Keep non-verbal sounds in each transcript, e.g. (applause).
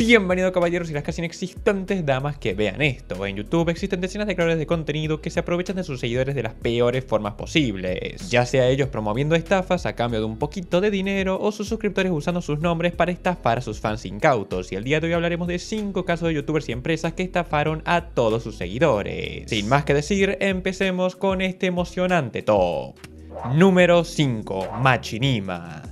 Bienvenidos caballeros y las casi inexistentes damas que vean esto. En YouTube existen decenas de creadores de contenido que se aprovechan de sus seguidores de las peores formas posibles, ya sea ellos promoviendo estafas a cambio de un poquito de dinero o sus suscriptores usando sus nombres para estafar a sus fans incautos. Y el día de hoy hablaremos de 5 casos de youtubers y empresas que estafaron a todos sus seguidores. Sin más que decir, empecemos con este emocionante top. Número 5. Machinima.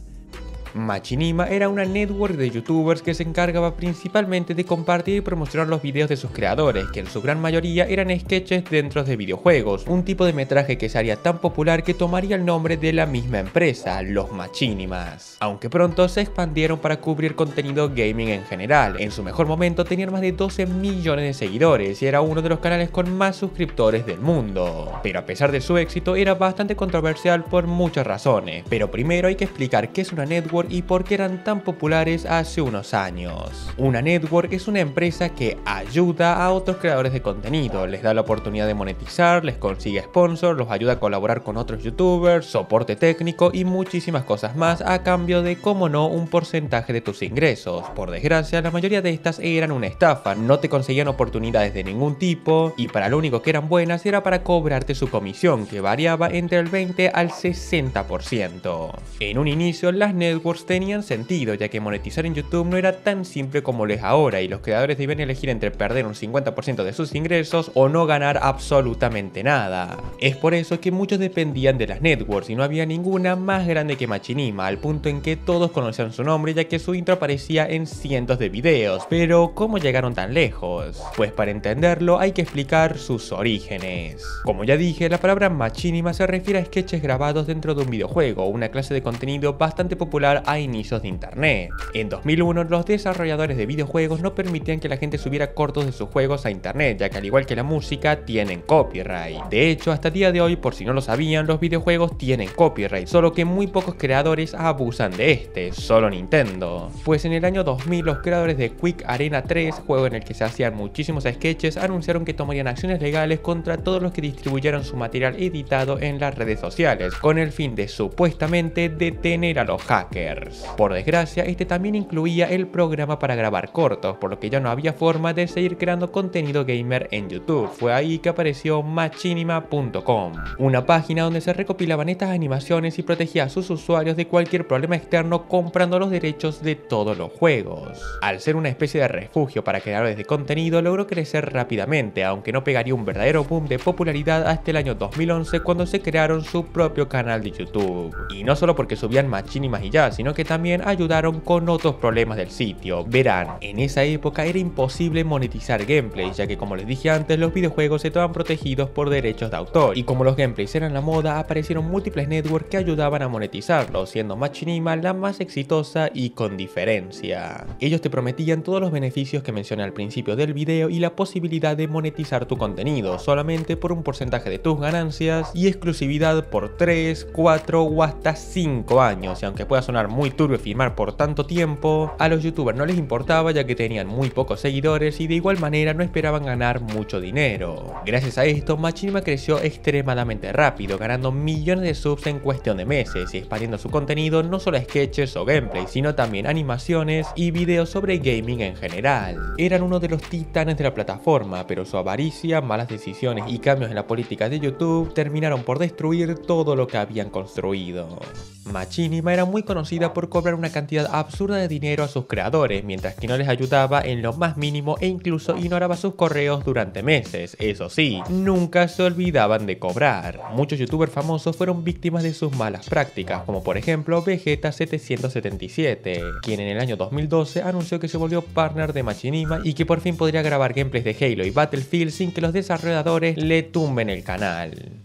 Machinima era una network de youtubers que se encargaba principalmente de compartir y promocionar los videos de sus creadores, que en su gran mayoría eran sketches dentro de videojuegos, un tipo de metraje que se haría tan popular que tomaría el nombre de la misma empresa, los Machinimas. Aunque pronto se expandieron para cubrir contenido gaming en general, en su mejor momento tenían más de 12 millones de seguidores y era uno de los canales con más suscriptores del mundo. Pero a pesar de su éxito era bastante controversial por muchas razones, pero primero hay que explicar qué es una network y por qué eran tan populares hace unos años. Una network es una empresa que ayuda a otros creadores de contenido, les da la oportunidad de monetizar, les consigue sponsor los ayuda a colaborar con otros youtubers, soporte técnico y muchísimas cosas más a cambio de, como no, un porcentaje de tus ingresos. Por desgracia, la mayoría de estas eran una estafa, no te conseguían oportunidades de ningún tipo y para lo único que eran buenas era para cobrarte su comisión, que variaba entre el 20 al 60%. En un inicio, las networks tenían sentido, ya que monetizar en YouTube no era tan simple como lo es ahora y los creadores debían elegir entre perder un 50% de sus ingresos o no ganar absolutamente nada. Es por eso que muchos dependían de las networks y no había ninguna más grande que Machinima, al punto en que todos conocían su nombre ya que su intro aparecía en cientos de videos. Pero, ¿cómo llegaron tan lejos? Pues para entenderlo hay que explicar sus orígenes. Como ya dije, la palabra Machinima se refiere a sketches grabados dentro de un videojuego, una clase de contenido bastante popular a inicios de Internet. En 2001, los desarrolladores de videojuegos no permitían que la gente subiera cortos de sus juegos a Internet, ya que al igual que la música, tienen copyright. De hecho, hasta día de hoy, por si no lo sabían, los videojuegos tienen copyright, solo que muy pocos creadores abusan de este, solo Nintendo. Pues en el año 2000, los creadores de Quick Arena 3, juego en el que se hacían muchísimos sketches, anunciaron que tomarían acciones legales contra todos los que distribuyeron su material editado en las redes sociales, con el fin de supuestamente detener a los hackers. Por desgracia, este también incluía el programa para grabar cortos, por lo que ya no había forma de seguir creando contenido gamer en YouTube. Fue ahí que apareció machinima.com, una página donde se recopilaban estas animaciones y protegía a sus usuarios de cualquier problema externo comprando los derechos de todos los juegos. Al ser una especie de refugio para creadores de contenido, logró crecer rápidamente, aunque no pegaría un verdadero boom de popularidad hasta el año 2011 cuando se crearon su propio canal de YouTube. Y no solo porque subían machinimas y Jazz, sino que también ayudaron con otros problemas del sitio. Verán, en esa época era imposible monetizar gameplay ya que como les dije antes, los videojuegos se estaban protegidos por derechos de autor, y como los gameplays eran la moda, aparecieron múltiples networks que ayudaban a monetizarlo siendo Machinima la más exitosa y con diferencia. Ellos te prometían todos los beneficios que mencioné al principio del video y la posibilidad de monetizar tu contenido, solamente por un porcentaje de tus ganancias y exclusividad por 3, 4 o hasta 5 años, y aunque pueda sonar muy turbio firmar por tanto tiempo, a los youtubers no les importaba ya que tenían muy pocos seguidores y de igual manera no esperaban ganar mucho dinero. Gracias a esto, Machinima creció extremadamente rápido, ganando millones de subs en cuestión de meses y expandiendo su contenido no solo a sketches o gameplay, sino también animaciones y videos sobre gaming en general. Eran uno de los titanes de la plataforma, pero su avaricia, malas decisiones y cambios en la política de YouTube terminaron por destruir todo lo que habían construido. Machinima era muy conocido por cobrar una cantidad absurda de dinero a sus creadores, mientras que no les ayudaba en lo más mínimo e incluso ignoraba sus correos durante meses. Eso sí, nunca se olvidaban de cobrar. Muchos youtubers famosos fueron víctimas de sus malas prácticas, como por ejemplo Vegeta777, quien en el año 2012 anunció que se volvió partner de Machinima y que por fin podría grabar gameplays de Halo y Battlefield sin que los desarrolladores le tumben el canal.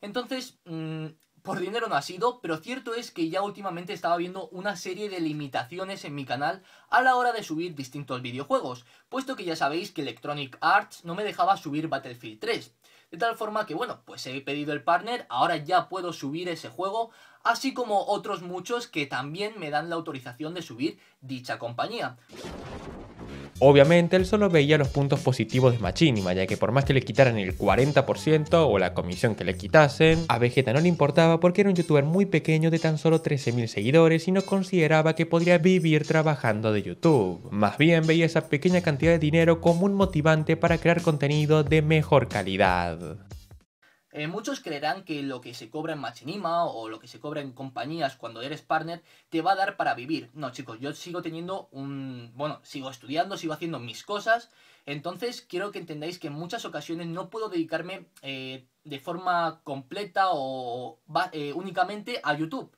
Entonces, mmm, por dinero no ha sido, pero cierto es que ya últimamente estaba viendo una serie de limitaciones en mi canal a la hora de subir distintos videojuegos, puesto que ya sabéis que Electronic Arts no me dejaba subir Battlefield 3. De tal forma que bueno, pues he pedido el partner, ahora ya puedo subir ese juego así como otros muchos que también me dan la autorización de subir dicha compañía. Obviamente él solo veía los puntos positivos de Machinima, ya que por más que le quitaran el 40% o la comisión que le quitasen, a Vegeta no le importaba porque era un youtuber muy pequeño de tan solo 13.000 seguidores y no consideraba que podría vivir trabajando de YouTube. Más bien veía esa pequeña cantidad de dinero como un motivante para crear contenido de mejor calidad. Eh, muchos creerán que lo que se cobra en Machinima o lo que se cobra en compañías cuando eres partner te va a dar para vivir. No, chicos, yo sigo teniendo un... Bueno, sigo estudiando, sigo haciendo mis cosas. Entonces, quiero que entendáis que en muchas ocasiones no puedo dedicarme eh, de forma completa o eh, únicamente a YouTube.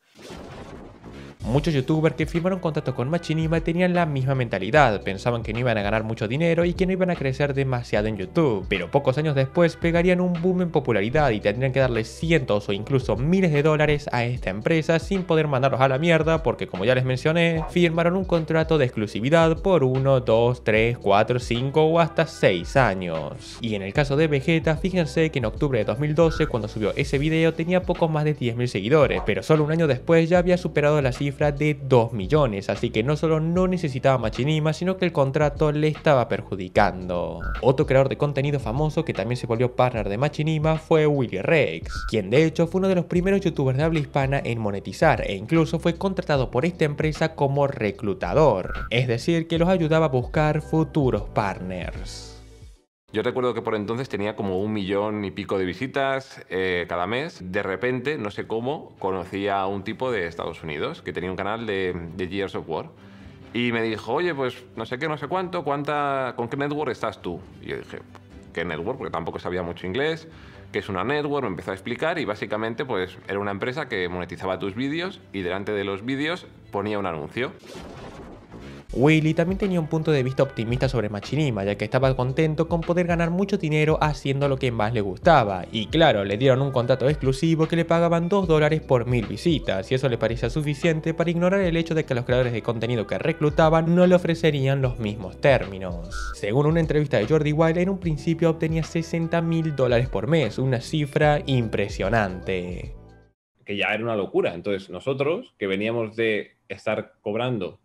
Muchos youtubers que firmaron contratos con Machinima tenían la misma mentalidad, pensaban que no iban a ganar mucho dinero y que no iban a crecer demasiado en YouTube, pero pocos años después pegarían un boom en popularidad y tendrían que darle cientos o incluso miles de dólares a esta empresa sin poder mandarlos a la mierda porque como ya les mencioné, firmaron un contrato de exclusividad por 1, 2, 3, 4, 5 o hasta 6 años. Y en el caso de Vegeta, fíjense que en octubre de 2012 cuando subió ese video tenía poco más de 10.000 seguidores, pero solo un año después ya había superado la cifra de 2 millones, así que no solo no necesitaba Machinima, sino que el contrato le estaba perjudicando. Otro creador de contenido famoso que también se volvió partner de Machinima fue Willy Rex, quien de hecho fue uno de los primeros youtubers de habla hispana en monetizar e incluso fue contratado por esta empresa como reclutador, es decir, que los ayudaba a buscar futuros partners. Yo recuerdo que por entonces tenía como un millón y pico de visitas eh, cada mes. De repente, no sé cómo, conocí a un tipo de Estados Unidos que tenía un canal de, de Gears of War. Y me dijo, oye, pues no sé qué, no sé cuánto, cuánta, ¿con qué network estás tú? Y yo dije, ¿qué network? Porque tampoco sabía mucho inglés, ¿Qué es una network, me empezó a explicar y básicamente pues era una empresa que monetizaba tus vídeos y delante de los vídeos ponía un anuncio. Willy también tenía un punto de vista optimista sobre Machinima, ya que estaba contento con poder ganar mucho dinero haciendo lo que más le gustaba, y claro, le dieron un contrato exclusivo que le pagaban 2 dólares por mil visitas, y eso le parecía suficiente para ignorar el hecho de que los creadores de contenido que reclutaban no le ofrecerían los mismos términos. Según una entrevista de Jordi Wild, en un principio obtenía 60 mil dólares por mes, una cifra impresionante. Que ya era una locura, entonces nosotros que veníamos de estar cobrando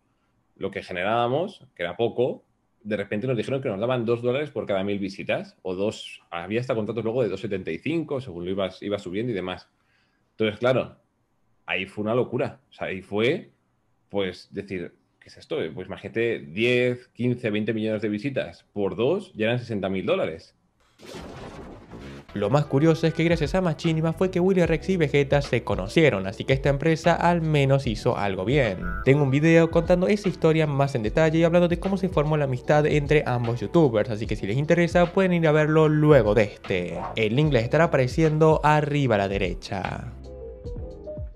lo que generábamos, que era poco, de repente nos dijeron que nos daban 2 dólares por cada mil visitas, o dos, había hasta contratos luego de 2,75, según lo ibas, iba subiendo y demás. Entonces, claro, ahí fue una locura. O sea, ahí fue, pues, decir, ¿qué es esto? Pues imagínate 10, 15, 20 millones de visitas por dos, ya eran 60 mil dólares. Lo más curioso es que gracias a Machinima fue que William Rex y Vegeta se conocieron, así que esta empresa al menos hizo algo bien. Tengo un video contando esa historia más en detalle y hablando de cómo se formó la amistad entre ambos youtubers, así que si les interesa pueden ir a verlo luego de este. El link les estará apareciendo arriba a la derecha.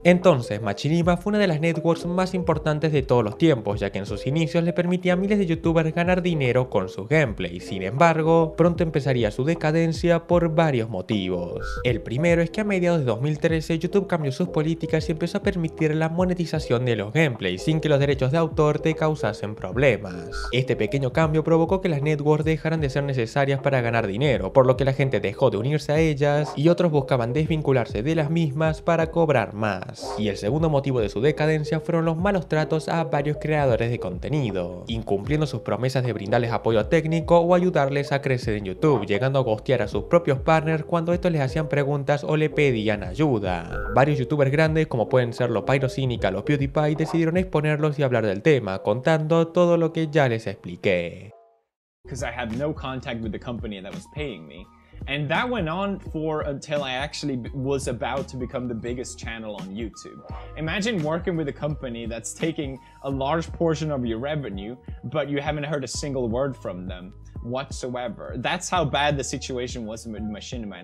Entonces, Machinima fue una de las networks más importantes de todos los tiempos, ya que en sus inicios le permitía a miles de youtubers ganar dinero con sus gameplays. Sin embargo, pronto empezaría su decadencia por varios motivos. El primero es que a mediados de 2013 YouTube cambió sus políticas y empezó a permitir la monetización de los gameplays sin que los derechos de autor te causasen problemas. Este pequeño cambio provocó que las networks dejaran de ser necesarias para ganar dinero, por lo que la gente dejó de unirse a ellas y otros buscaban desvincularse de las mismas para cobrar más. Y el segundo motivo de su decadencia fueron los malos tratos a varios creadores de contenido, incumpliendo sus promesas de brindarles apoyo técnico o ayudarles a crecer en YouTube, llegando a gostear a sus propios partners cuando estos les hacían preguntas o le pedían ayuda. Varios youtubers grandes, como pueden ser los Pyrocínica, los PewDiePie, decidieron exponerlos y hablar del tema, contando todo lo que ya les expliqué. And that went on for until I actually was about to become the biggest channel on YouTube. Imagine working with a company that's taking a large portion of your revenue, but you haven't heard a single word from them whatsoever. That's how bad the situation was with Machinima.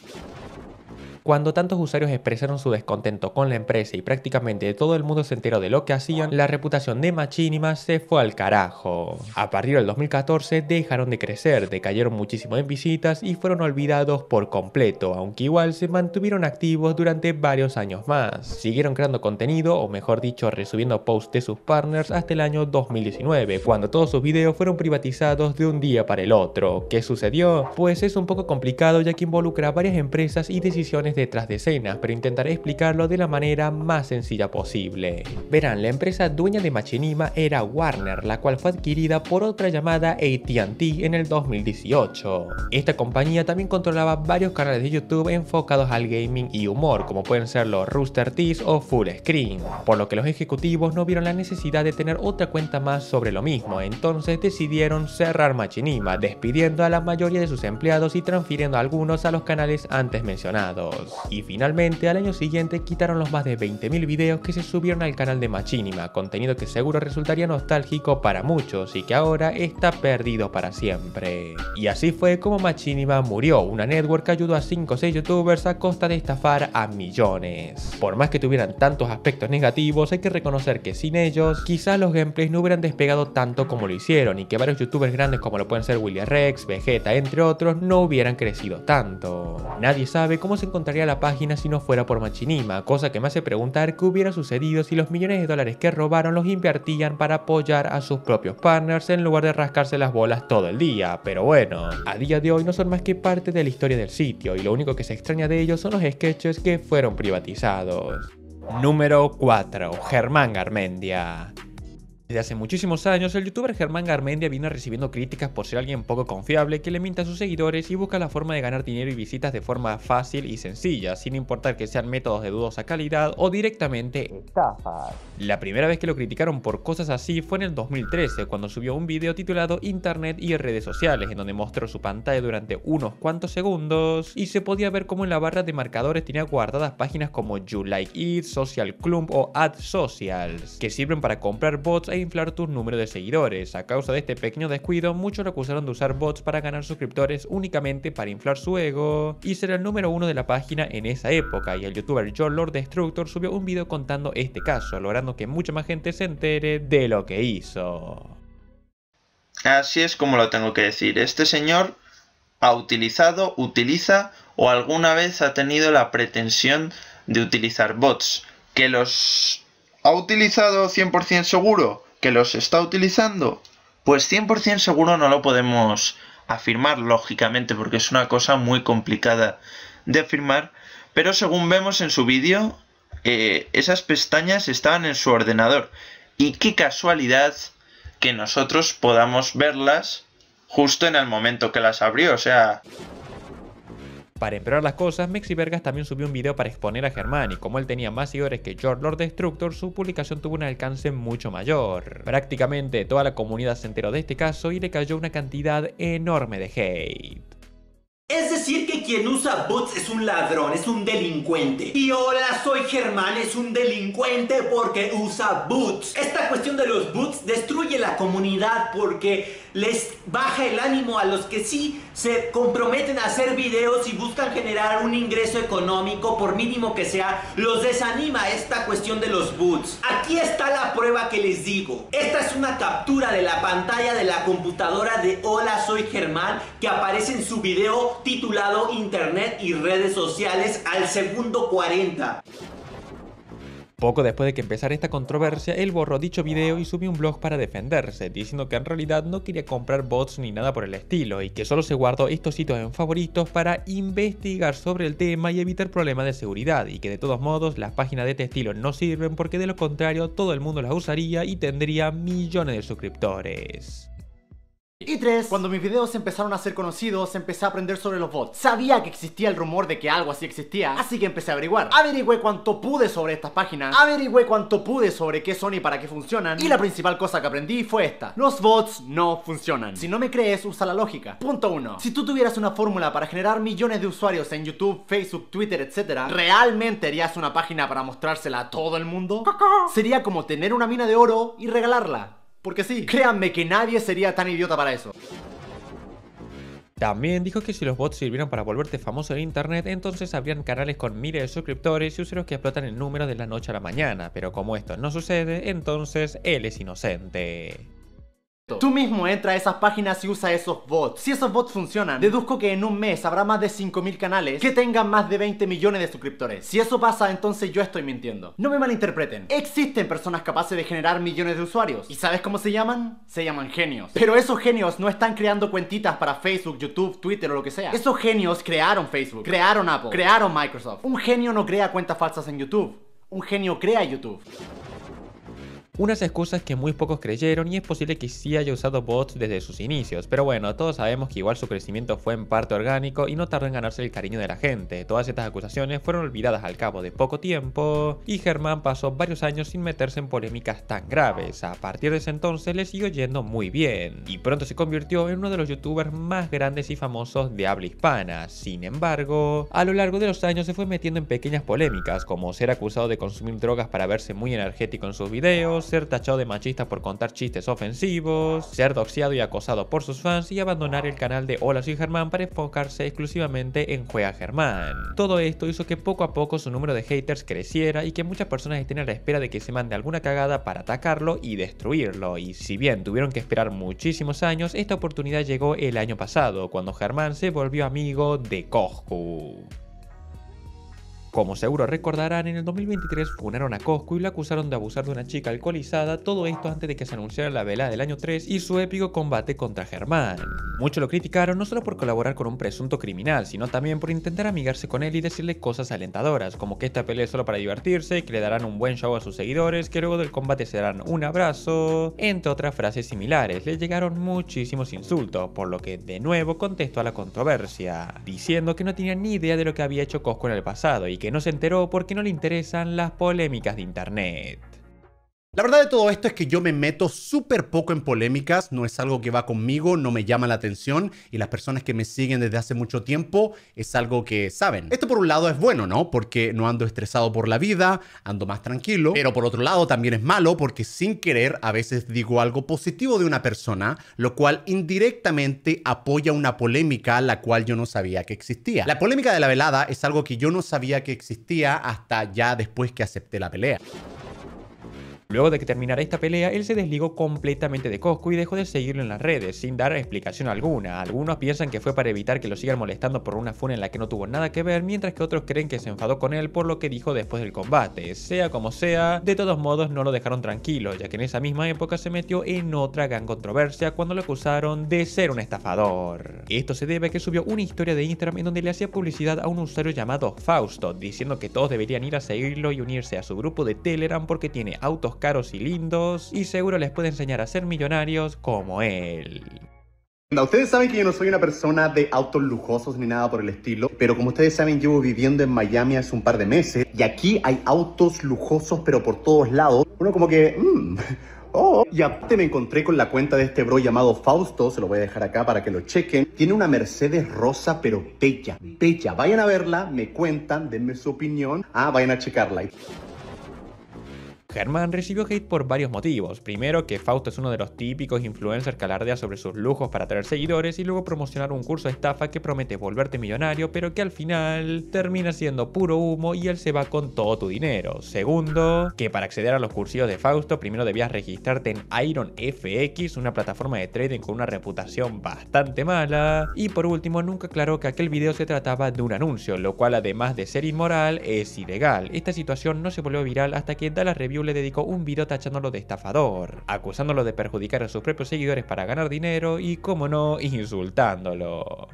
Cuando tantos usuarios expresaron su descontento con la empresa y prácticamente todo el mundo se enteró de lo que hacían, la reputación de Machinima se fue al carajo. A partir del 2014 dejaron de crecer, decayeron muchísimo en visitas y fueron olvidados por completo, aunque igual se mantuvieron activos durante varios años más. Siguieron creando contenido, o mejor dicho, resubiendo posts de sus partners hasta el año 2019, cuando todos sus videos fueron privatizados de un día para el otro. ¿Qué sucedió? Pues es un poco complicado ya que involucra varias empresas y decisiones detrás de escenas, pero intentaré explicarlo de la manera más sencilla posible. Verán, la empresa dueña de Machinima era Warner, la cual fue adquirida por otra llamada ATT en el 2018. Esta compañía también controlaba varios canales de YouTube enfocados al gaming y humor, como pueden ser los Rooster Teeth o Full Screen, por lo que los ejecutivos no vieron la necesidad de tener otra cuenta más sobre lo mismo, entonces decidieron cerrar Machinima, despidiendo a la mayoría de sus empleados y transfiriendo algunos a los canales antes mencionados. Y finalmente, al año siguiente quitaron los más de 20.000 videos que se subieron al canal de Machinima, contenido que seguro resultaría nostálgico para muchos y que ahora está perdido para siempre. Y así fue como Machinima murió, una network que ayudó a 5 o 6 youtubers a costa de estafar a millones. Por más que tuvieran tantos aspectos negativos, hay que reconocer que sin ellos, quizás los gameplays no hubieran despegado tanto como lo hicieron y que varios youtubers grandes como lo pueden ser William Rex, Vegeta, entre otros, no hubieran crecido tanto. Nadie sabe cómo encontraría la página si no fuera por Machinima, cosa que me hace preguntar qué hubiera sucedido si los millones de dólares que robaron los invertían para apoyar a sus propios partners en lugar de rascarse las bolas todo el día, pero bueno, a día de hoy no son más que parte de la historia del sitio y lo único que se extraña de ellos son los sketches que fueron privatizados. Número 4. Germán Garmendia. Desde hace muchísimos años, el youtuber Germán Garmendia vino recibiendo críticas por ser alguien poco confiable que le miente a sus seguidores y busca la forma de ganar dinero y visitas de forma fácil y sencilla, sin importar que sean métodos de dudosa calidad o directamente estafas. La primera vez que lo criticaron por cosas así fue en el 2013, cuando subió un video titulado Internet y redes sociales, en donde mostró su pantalla durante unos cuantos segundos y se podía ver cómo en la barra de marcadores tenía guardadas páginas como You Like It, Social Clump o Ad Socials, que sirven para comprar bots e inflar tus número de seguidores. A causa de este pequeño descuido, muchos lo acusaron de usar bots para ganar suscriptores únicamente para inflar su ego y ser el número uno de la página en esa época. Y el youtuber John Lord Destructor subió un video contando este caso, logrando que mucha más gente se entere de lo que hizo. Así es como lo tengo que decir. Este señor ha utilizado, utiliza o alguna vez ha tenido la pretensión de utilizar bots. Que los ha utilizado 100% seguro que los está utilizando? Pues 100% seguro no lo podemos afirmar, lógicamente, porque es una cosa muy complicada de afirmar. Pero según vemos en su vídeo, eh, esas pestañas estaban en su ordenador. Y qué casualidad que nosotros podamos verlas justo en el momento que las abrió. O sea, para empeorar las cosas, Mexi Vergas también subió un video para exponer a Germán y como él tenía más seguidores que George Lord Destructor, su publicación tuvo un alcance mucho mayor. Prácticamente toda la comunidad se enteró de este caso y le cayó una cantidad enorme de hate. Es decir que quien usa boots es un ladrón, es un delincuente. Y hola, soy Germán, es un delincuente porque usa boots. Esta cuestión de los boots destruye la comunidad porque les baja el ánimo a los que sí se comprometen a hacer videos y buscan generar un ingreso económico, por mínimo que sea, los desanima esta cuestión de los boots. Aquí está la prueba que les digo. Esta es una captura de la pantalla de la computadora de Hola, soy Germán que aparece en su video titulado Internet y redes sociales al segundo 40. Poco después de que empezara esta controversia, él borró dicho video y subió un blog para defenderse, diciendo que en realidad no quería comprar bots ni nada por el estilo, y que solo se guardó estos sitios en favoritos para investigar sobre el tema y evitar problemas de seguridad, y que de todos modos las páginas de este estilo no sirven porque de lo contrario todo el mundo las usaría y tendría millones de suscriptores. Y tres, cuando mis videos empezaron a ser conocidos, empecé a aprender sobre los bots. Sabía que existía el rumor de que algo así existía, así que empecé a averiguar. Averigüé cuanto pude sobre estas páginas, averigüé cuanto pude sobre qué son y para qué funcionan, y la principal cosa que aprendí fue esta. Los bots no funcionan. Si no me crees, usa la lógica. Punto 1. Si tú tuvieras una fórmula para generar millones de usuarios en YouTube, Facebook, Twitter, etc., ¿realmente harías una página para mostrársela a todo el mundo? Sería como tener una mina de oro y regalarla. Porque sí, créanme que nadie sería tan idiota para eso. También dijo que si los bots sirvieron para volverte famoso en internet, entonces habrían canales con miles de suscriptores y usuarios que explotan el número de la noche a la mañana, pero como esto no sucede, entonces él es inocente. Tú mismo entra a esas páginas y usa esos bots. Si esos bots funcionan, deduzco que en un mes habrá más de 5.000 canales que tengan más de 20 millones de suscriptores. Si eso pasa, entonces yo estoy mintiendo. No me malinterpreten. Existen personas capaces de generar millones de usuarios. ¿Y sabes cómo se llaman? Se llaman genios. Pero esos genios no están creando cuentitas para Facebook, YouTube, Twitter o lo que sea. Esos genios crearon Facebook, crearon Apple, crearon Microsoft. Un genio no crea cuentas falsas en YouTube. Un genio crea YouTube. Unas excusas que muy pocos creyeron y es posible que sí haya usado bots desde sus inicios, pero bueno, todos sabemos que igual su crecimiento fue en parte orgánico y no tardó en ganarse el cariño de la gente. Todas estas acusaciones fueron olvidadas al cabo de poco tiempo y Germán pasó varios años sin meterse en polémicas tan graves. A partir de ese entonces le siguió yendo muy bien y pronto se convirtió en uno de los youtubers más grandes y famosos de habla hispana. Sin embargo, a lo largo de los años se fue metiendo en pequeñas polémicas como ser acusado de consumir drogas para verse muy energético en sus videos, ser tachado de machista por contar chistes ofensivos, ser doxiado y acosado por sus fans y abandonar el canal de Hola soy Germán para enfocarse exclusivamente en Juega Germán. Todo esto hizo que poco a poco su número de haters creciera y que muchas personas estén a la espera de que se mande alguna cagada para atacarlo y destruirlo, y si bien tuvieron que esperar muchísimos años, esta oportunidad llegó el año pasado, cuando Germán se volvió amigo de Coscu. Como seguro recordarán, en el 2023 funaron a Cosco y lo acusaron de abusar de una chica alcoholizada, todo esto antes de que se anunciara la vela del año 3 y su épico combate contra Germán. Muchos lo criticaron no solo por colaborar con un presunto criminal, sino también por intentar amigarse con él y decirle cosas alentadoras, como que esta pelea es solo para divertirse, que le darán un buen show a sus seguidores, que luego del combate se darán un abrazo, entre otras frases similares. Le llegaron muchísimos insultos, por lo que de nuevo contestó a la controversia, diciendo que no tenía ni idea de lo que había hecho Cosco en el pasado y que no se enteró porque no le interesan las polémicas de Internet. La verdad de todo esto es que yo me meto súper poco en polémicas, no es algo que va conmigo, no me llama la atención y las personas que me siguen desde hace mucho tiempo es algo que saben. Esto por un lado es bueno, ¿no? Porque no ando estresado por la vida, ando más tranquilo, pero por otro lado también es malo porque sin querer a veces digo algo positivo de una persona, lo cual indirectamente apoya una polémica la cual yo no sabía que existía. La polémica de la velada es algo que yo no sabía que existía hasta ya después que acepté la pelea. Luego de que terminara esta pelea, él se desligó completamente de Costco y dejó de seguirlo en las redes, sin dar explicación alguna. Algunos piensan que fue para evitar que lo sigan molestando por una funa en la que no tuvo nada que ver, mientras que otros creen que se enfadó con él por lo que dijo después del combate. Sea como sea, de todos modos no lo dejaron tranquilo, ya que en esa misma época se metió en otra gran controversia cuando lo acusaron de ser un estafador. Esto se debe a que subió una historia de Instagram en donde le hacía publicidad a un usuario llamado Fausto, diciendo que todos deberían ir a seguirlo y unirse a su grupo de Telegram porque tiene autos caros y lindos y seguro les puede enseñar a ser millonarios como él. Ustedes saben que yo no soy una persona de autos lujosos ni nada por el estilo, pero como ustedes saben llevo viviendo en Miami hace un par de meses y aquí hay autos lujosos pero por todos lados. Uno como que... Mm, oh, y aparte me encontré con la cuenta de este bro llamado Fausto, se lo voy a dejar acá para que lo chequen. Tiene una Mercedes rosa, pero bella, bella. Vayan a verla, me cuentan, denme su opinión. Ah, vayan a checarla. Germán recibió hate por varios motivos. Primero, que Fausto es uno de los típicos influencers que alardea sobre sus lujos para atraer seguidores y luego promocionar un curso de estafa que promete volverte millonario, pero que al final termina siendo puro humo y él se va con todo tu dinero. Segundo, que para acceder a los cursillos de Fausto primero debías registrarte en Iron FX, una plataforma de trading con una reputación bastante mala. Y por último, nunca aclaró que aquel video se trataba de un anuncio, lo cual además de ser inmoral, es ilegal. Esta situación no se volvió viral hasta que Dallas Review le dedicó un video tachándolo de estafador, acusándolo de perjudicar a sus propios seguidores para ganar dinero y, como no, insultándolo.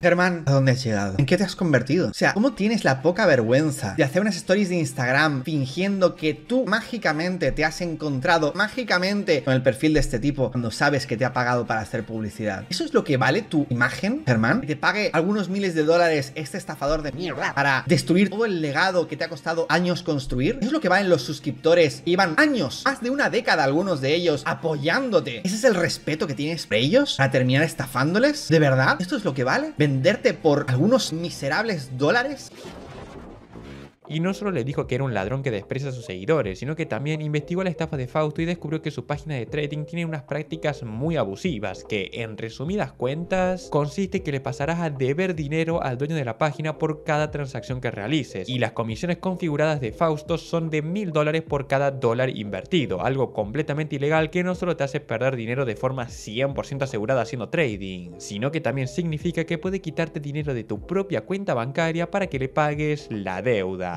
Germán, ¿a dónde has llegado? ¿En qué te has convertido? O sea, ¿cómo tienes la poca vergüenza de hacer unas stories de Instagram fingiendo que tú mágicamente te has encontrado mágicamente con el perfil de este tipo cuando sabes que te ha pagado para hacer publicidad? ¿Eso es lo que vale tu imagen, Germán? Que te pague algunos miles de dólares este estafador de mierda para destruir todo el legado que te ha costado años construir? ¿Eso es lo que valen los suscriptores Iban van años, más de una década algunos de ellos, apoyándote? ¿Ese es el respeto que tienes por ellos para terminar estafándoles? ¿De verdad? ¿Esto es lo que vale? venderte por algunos miserables dólares? Y no solo le dijo que era un ladrón que desprecia a sus seguidores, sino que también investigó la estafa de Fausto y descubrió que su página de trading tiene unas prácticas muy abusivas, que en resumidas cuentas consiste que le pasarás a deber dinero al dueño de la página por cada transacción que realices, y las comisiones configuradas de Fausto son de 1000 dólares por cada dólar invertido, algo completamente ilegal que no solo te hace perder dinero de forma 100% asegurada haciendo trading, sino que también significa que puede quitarte dinero de tu propia cuenta bancaria para que le pagues la deuda.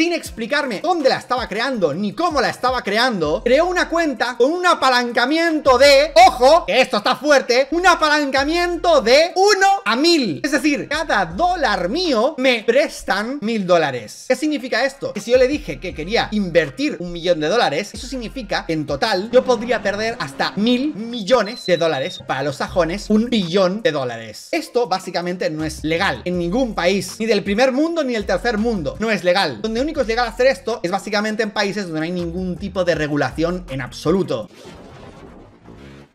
sin explicarme dónde la estaba creando ni cómo la estaba creando, creó una cuenta con un apalancamiento de, ojo, que esto está fuerte, un apalancamiento de 1 a 1000. Es decir, cada dólar mío me prestan 1000 dólares. ¿Qué significa esto? Que si yo le dije que quería invertir un millón de dólares, eso significa que en total yo podría perder hasta mil millones de dólares. Para los sajones, un billón de dólares. Esto básicamente no es legal en ningún país, ni del primer mundo ni del tercer mundo. No es legal. Donde un único es a hacer esto es básicamente en países donde no hay ningún tipo de regulación en absoluto.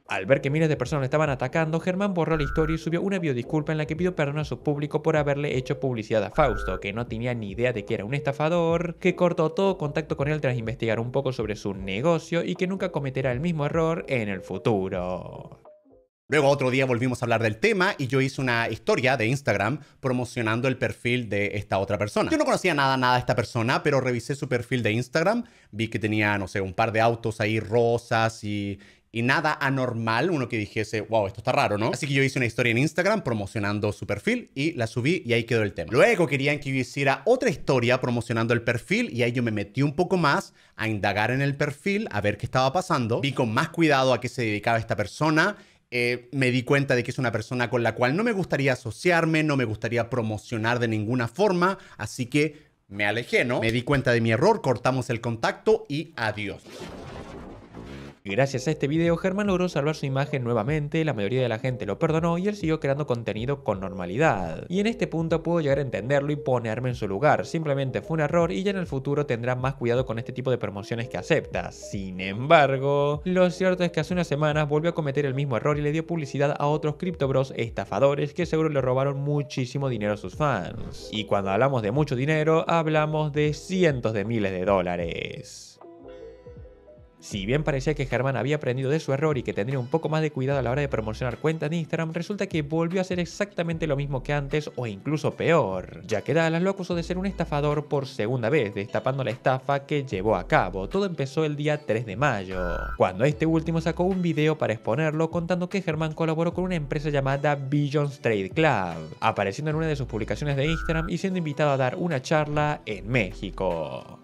Al ver que miles de personas le estaban atacando, Germán borró la historia y subió una biodisculpa en la que pidió perdón a su público por haberle hecho publicidad a Fausto, que no tenía ni idea de que era un estafador, que cortó todo contacto con él tras investigar un poco sobre su negocio y que nunca cometerá el mismo error en el futuro. Luego otro día volvimos a hablar del tema y yo hice una historia de Instagram promocionando el perfil de esta otra persona. Yo no conocía nada, nada de esta persona, pero revisé su perfil de Instagram, vi que tenía, no sé, un par de autos ahí rosas y, y nada anormal, uno que dijese, wow, esto está raro, ¿no? Así que yo hice una historia en Instagram promocionando su perfil y la subí y ahí quedó el tema. Luego querían que yo hiciera otra historia promocionando el perfil y ahí yo me metí un poco más a indagar en el perfil, a ver qué estaba pasando. Vi con más cuidado a qué se dedicaba esta persona eh, me di cuenta de que es una persona con la cual no me gustaría asociarme, no me gustaría promocionar de ninguna forma, así que me alejé, ¿no? Me di cuenta de mi error, cortamos el contacto y adiós. Gracias a este video, Germán logró salvar su imagen nuevamente, la mayoría de la gente lo perdonó y él siguió creando contenido con normalidad. Y en este punto puedo llegar a entenderlo y ponerme en su lugar, simplemente fue un error y ya en el futuro tendrá más cuidado con este tipo de promociones que acepta. Sin embargo, lo cierto es que hace unas semanas volvió a cometer el mismo error y le dio publicidad a otros criptobros estafadores que seguro le robaron muchísimo dinero a sus fans. Y cuando hablamos de mucho dinero, hablamos de cientos de miles de dólares. Si bien parecía que Germán había aprendido de su error y que tendría un poco más de cuidado a la hora de promocionar cuentas de Instagram, resulta que volvió a hacer exactamente lo mismo que antes o incluso peor, ya que Dallas lo acusó de ser un estafador por segunda vez, destapando la estafa que llevó a cabo. Todo empezó el día 3 de mayo, cuando este último sacó un video para exponerlo contando que Germán colaboró con una empresa llamada Billions Trade Club, apareciendo en una de sus publicaciones de Instagram y siendo invitado a dar una charla en México.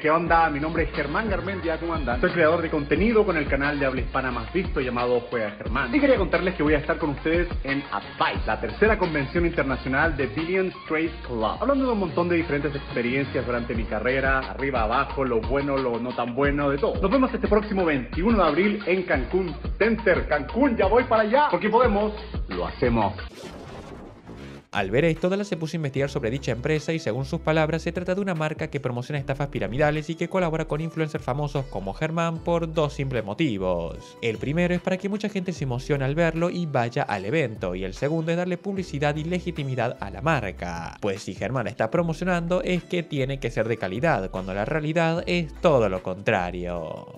¿Qué onda? Mi nombre es Germán Garmendia, ¿cómo andan? Soy creador de contenido con el canal de habla hispana más visto llamado Juega Germán. Y quería contarles que voy a estar con ustedes en Advice, la tercera convención internacional de Billion Trade Club. Hablando de un montón de diferentes experiencias durante mi carrera, arriba, abajo, lo bueno, lo no tan bueno, de todo. Nos vemos este próximo 21 de abril en Cancún Center. Cancún, ya voy para allá. Porque podemos, lo hacemos. Al ver esto, Dallas se puso a investigar sobre dicha empresa y según sus palabras se trata de una marca que promociona estafas piramidales y que colabora con influencers famosos como Germán por dos simples motivos. El primero es para que mucha gente se emocione al verlo y vaya al evento y el segundo es darle publicidad y legitimidad a la marca. Pues si Germán está promocionando es que tiene que ser de calidad, cuando la realidad es todo lo contrario.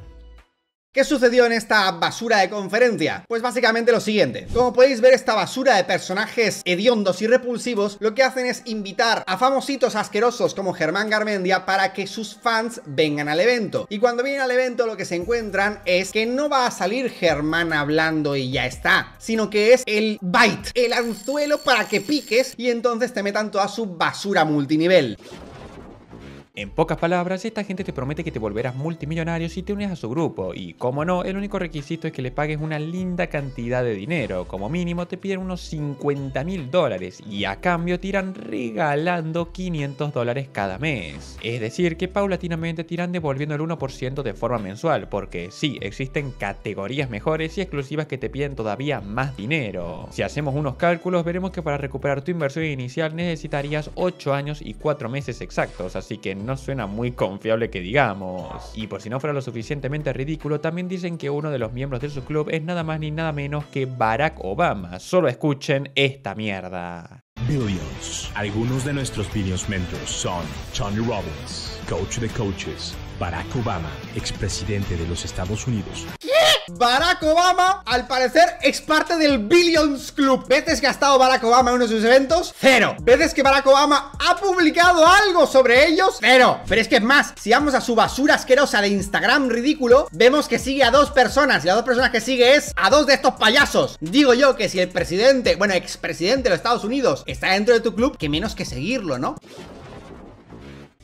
¿Qué sucedió en esta basura de conferencia? Pues básicamente lo siguiente. Como podéis ver, esta basura de personajes hediondos y repulsivos lo que hacen es invitar a famositos asquerosos como Germán Garmendia para que sus fans vengan al evento. Y cuando vienen al evento lo que se encuentran es que no va a salir Germán hablando y ya está, sino que es el bite, el anzuelo para que piques y entonces te metan toda su basura multinivel. En pocas palabras, esta gente te promete que te volverás multimillonario si te unes a su grupo, y como no, el único requisito es que le pagues una linda cantidad de dinero, como mínimo te piden unos 50 mil dólares, y a cambio tiran regalando 500 dólares cada mes. Es decir, que paulatinamente tiran devolviendo el 1% de forma mensual, porque sí, existen categorías mejores y exclusivas que te piden todavía más dinero. Si hacemos unos cálculos, veremos que para recuperar tu inversión inicial necesitarías 8 años y 4 meses exactos, así que no suena muy confiable que digamos. Y por si no fuera lo suficientemente ridículo, también dicen que uno de los miembros de su club es nada más ni nada menos que Barack Obama. Solo escuchen esta mierda. Billions. Algunos de nuestros Billions mentors son Tony Robbins, coach de coaches, Barack Obama, expresidente de los Estados Unidos. Barack Obama, al parecer, es parte del Billions Club. ¿Veces que ha estado Barack Obama en uno de sus eventos? Cero. ¿Veces que Barack Obama ha publicado algo sobre ellos? Cero. Pero es que es más, si vamos a su basura asquerosa de Instagram ridículo, vemos que sigue a dos personas. Y las dos personas que sigue es a dos de estos payasos. Digo yo que si el presidente, bueno, expresidente de los Estados Unidos, está dentro de tu club, que menos que seguirlo, ¿no?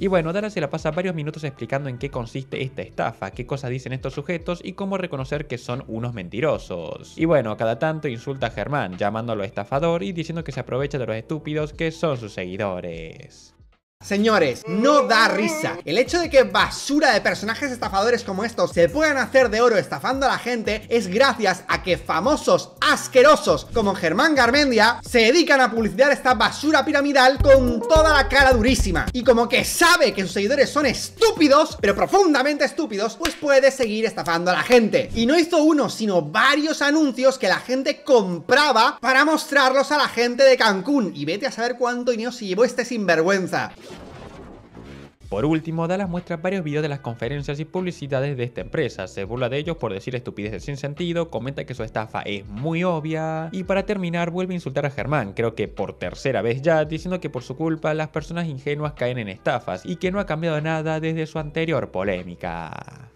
Y bueno, Dara se la pasa varios minutos explicando en qué consiste esta estafa, qué cosas dicen estos sujetos y cómo reconocer que son unos mentirosos. Y bueno, cada tanto insulta a Germán, llamándolo estafador y diciendo que se aprovecha de los estúpidos que son sus seguidores. Señores, no da risa. El hecho de que basura de personajes estafadores como estos se puedan hacer de oro estafando a la gente es gracias a que famosos asquerosos como Germán Garmendia se dedican a publicitar esta basura piramidal con toda la cara durísima. Y como que sabe que sus seguidores son estúpidos, pero profundamente estúpidos, pues puede seguir estafando a la gente. Y no hizo uno, sino varios anuncios que la gente compraba para mostrarlos a la gente de Cancún. Y vete a saber cuánto dinero se llevó este sinvergüenza. Por último, las muestra varios videos de las conferencias y publicidades de esta empresa, se burla de ellos por decir estupideces sin sentido, comenta que su estafa es muy obvia y para terminar vuelve a insultar a Germán, creo que por tercera vez ya, diciendo que por su culpa las personas ingenuas caen en estafas y que no ha cambiado nada desde su anterior polémica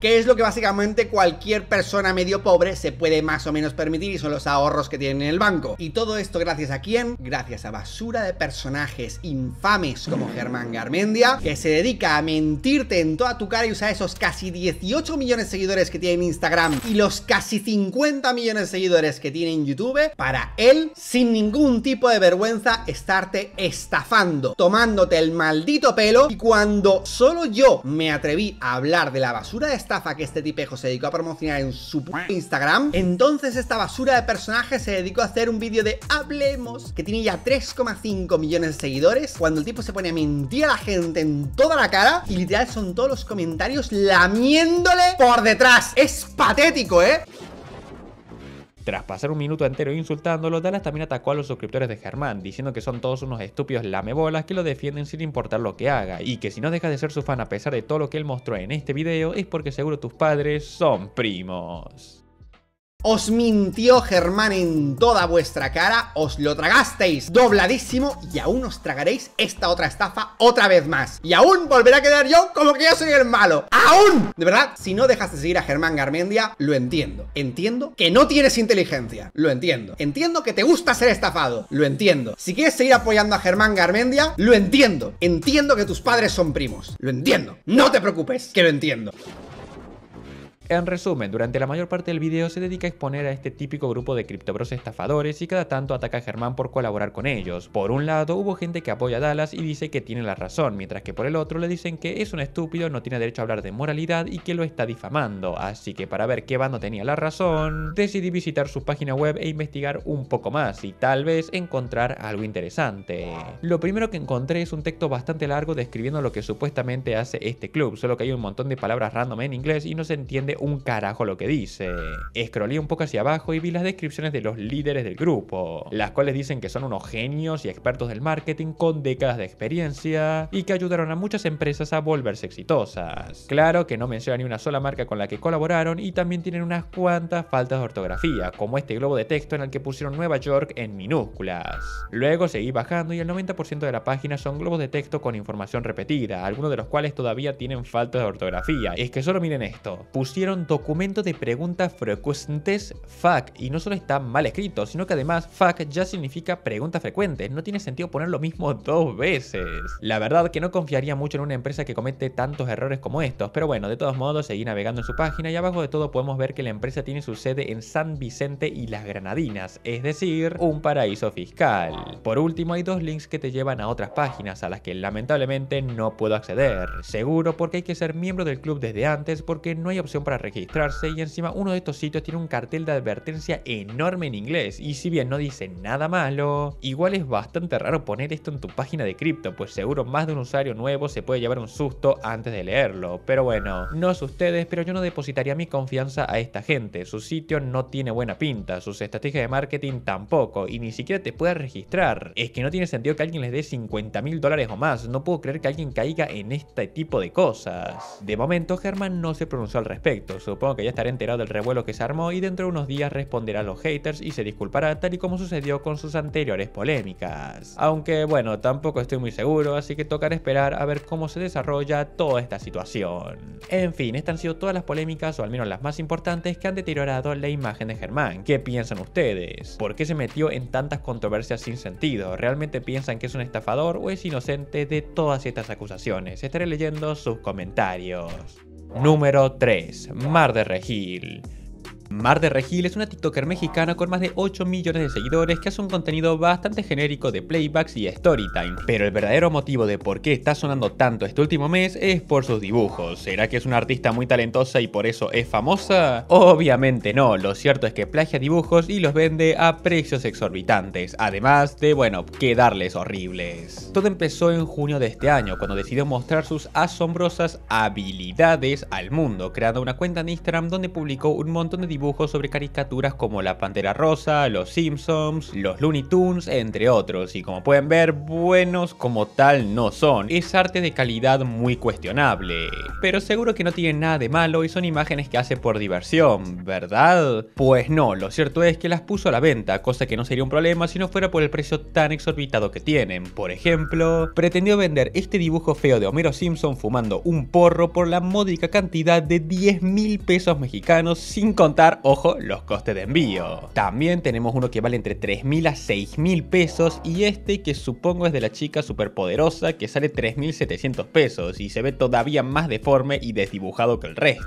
que es lo que básicamente cualquier persona medio pobre se puede más o menos permitir y son los ahorros que tienen en el banco. Y todo esto gracias a quién? Gracias a basura de personajes infames como Germán Garmendia, que se dedica a mentirte en toda tu cara y usa esos casi 18 millones de seguidores que tiene en Instagram y los casi 50 millones de seguidores que tiene en YouTube para él, sin ningún tipo de vergüenza, estarte estafando, tomándote el maldito pelo y cuando solo yo me atreví a hablar de la basura de estafa que este tipejo se dedicó a promocionar en su Instagram, entonces esta basura de personaje se dedicó a hacer un vídeo de Hablemos, que tiene ya 3,5 millones de seguidores, cuando el tipo se pone a mentir a la gente en toda la cara y literal son todos los comentarios lamiéndole por detrás. Es patético, ¿eh? Tras pasar un minuto entero insultándolo, Dallas también atacó a los suscriptores de Germán, diciendo que son todos unos estúpidos lamebolas que lo defienden sin importar lo que haga, y que si no deja de ser su fan a pesar de todo lo que él mostró en este video es porque seguro tus padres son primos. Os mintió Germán en toda vuestra cara, os lo tragasteis dobladísimo y aún os tragaréis esta otra estafa otra vez más. Y aún volverá a quedar yo como que yo soy el malo. ¡Aún! De verdad, si no dejas de seguir a Germán Garmendia, lo entiendo. Entiendo que no tienes inteligencia, lo entiendo. Entiendo que te gusta ser estafado, lo entiendo. Si quieres seguir apoyando a Germán Garmendia, lo entiendo. Entiendo que tus padres son primos, lo entiendo. No te preocupes, que lo entiendo. En resumen, durante la mayor parte del video se dedica a exponer a este típico grupo de criptobros estafadores y cada tanto ataca a Germán por colaborar con ellos. Por un lado, hubo gente que apoya a Dallas y dice que tiene la razón, mientras que por el otro le dicen que es un estúpido, no tiene derecho a hablar de moralidad y que lo está difamando. Así que para ver qué bando tenía la razón, decidí visitar su página web e investigar un poco más y tal vez encontrar algo interesante. Lo primero que encontré es un texto bastante largo describiendo lo que supuestamente hace este club, solo que hay un montón de palabras random en inglés y no se entiende un carajo lo que dice. Scrollé un poco hacia abajo y vi las descripciones de los líderes del grupo, las cuales dicen que son unos genios y expertos del marketing con décadas de experiencia y que ayudaron a muchas empresas a volverse exitosas. Claro que no menciona ni una sola marca con la que colaboraron y también tienen unas cuantas faltas de ortografía, como este globo de texto en el que pusieron Nueva York en minúsculas. Luego seguí bajando y el 90% de la página son globos de texto con información repetida, algunos de los cuales todavía tienen faltas de ortografía. Es que solo miren esto, pusieron un documento de preguntas frecuentes FAQ y no solo está mal escrito, sino que además FAQ ya significa preguntas frecuentes, no tiene sentido poner lo mismo (laughs) dos veces. La verdad que no confiaría mucho en una empresa que comete tantos errores como estos, pero bueno, de todos modos seguí navegando en su página y abajo de todo podemos ver que la empresa tiene su sede en San Vicente y las Granadinas, es decir, un paraíso fiscal. Por último hay dos links que te llevan a otras páginas a las que lamentablemente no puedo acceder, seguro porque hay que ser miembro del club desde antes porque no hay opción para registrarse y encima uno de estos sitios tiene un cartel de advertencia enorme en inglés y si bien no dice nada malo, igual es bastante raro poner esto en tu página de cripto, pues seguro más de un usuario nuevo se puede llevar un susto antes de leerlo. Pero bueno, no es ustedes, pero yo no depositaría mi confianza a esta gente, su sitio no tiene buena pinta, sus estrategias de marketing tampoco y ni siquiera te puedes registrar. Es que no tiene sentido que alguien les dé 50 mil dólares o más, no puedo creer que alguien caiga en este tipo de cosas. De momento Germán no se pronunció al respecto Supongo que ya estará enterado del revuelo que se armó y dentro de unos días responderá a los haters y se disculpará tal y como sucedió con sus anteriores polémicas. Aunque bueno, tampoco estoy muy seguro, así que tocará esperar a ver cómo se desarrolla toda esta situación. En fin, estas han sido todas las polémicas, o al menos las más importantes, que han deteriorado la imagen de Germán. ¿Qué piensan ustedes? ¿Por qué se metió en tantas controversias sin sentido? ¿Realmente piensan que es un estafador o es inocente de todas estas acusaciones? Estaré leyendo sus comentarios. Número 3. Mar de Regil. Mar de Regil es una TikToker mexicana con más de 8 millones de seguidores que hace un contenido bastante genérico de playbacks y storytime. Pero el verdadero motivo de por qué está sonando tanto este último mes es por sus dibujos. ¿Será que es una artista muy talentosa y por eso es famosa? Obviamente no, lo cierto es que plagia dibujos y los vende a precios exorbitantes, además de, bueno, quedarles horribles. Todo empezó en junio de este año, cuando decidió mostrar sus asombrosas habilidades al mundo, creando una cuenta en Instagram donde publicó un montón de dibujos dibujos sobre caricaturas como La Pantera Rosa, Los Simpsons, Los Looney Tunes, entre otros, y como pueden ver, buenos como tal no son. Es arte de calidad muy cuestionable, pero seguro que no tiene nada de malo y son imágenes que hace por diversión, ¿verdad? Pues no, lo cierto es que las puso a la venta, cosa que no sería un problema si no fuera por el precio tan exorbitado que tienen. Por ejemplo, pretendió vender este dibujo feo de Homero Simpson fumando un porro por la módica cantidad de 10 mil pesos mexicanos sin contar ojo, los costes de envío. También tenemos uno que vale entre 3.000 a 6.000 pesos y este que supongo es de la chica superpoderosa que sale 3.700 pesos y se ve todavía más deforme y desdibujado que el resto.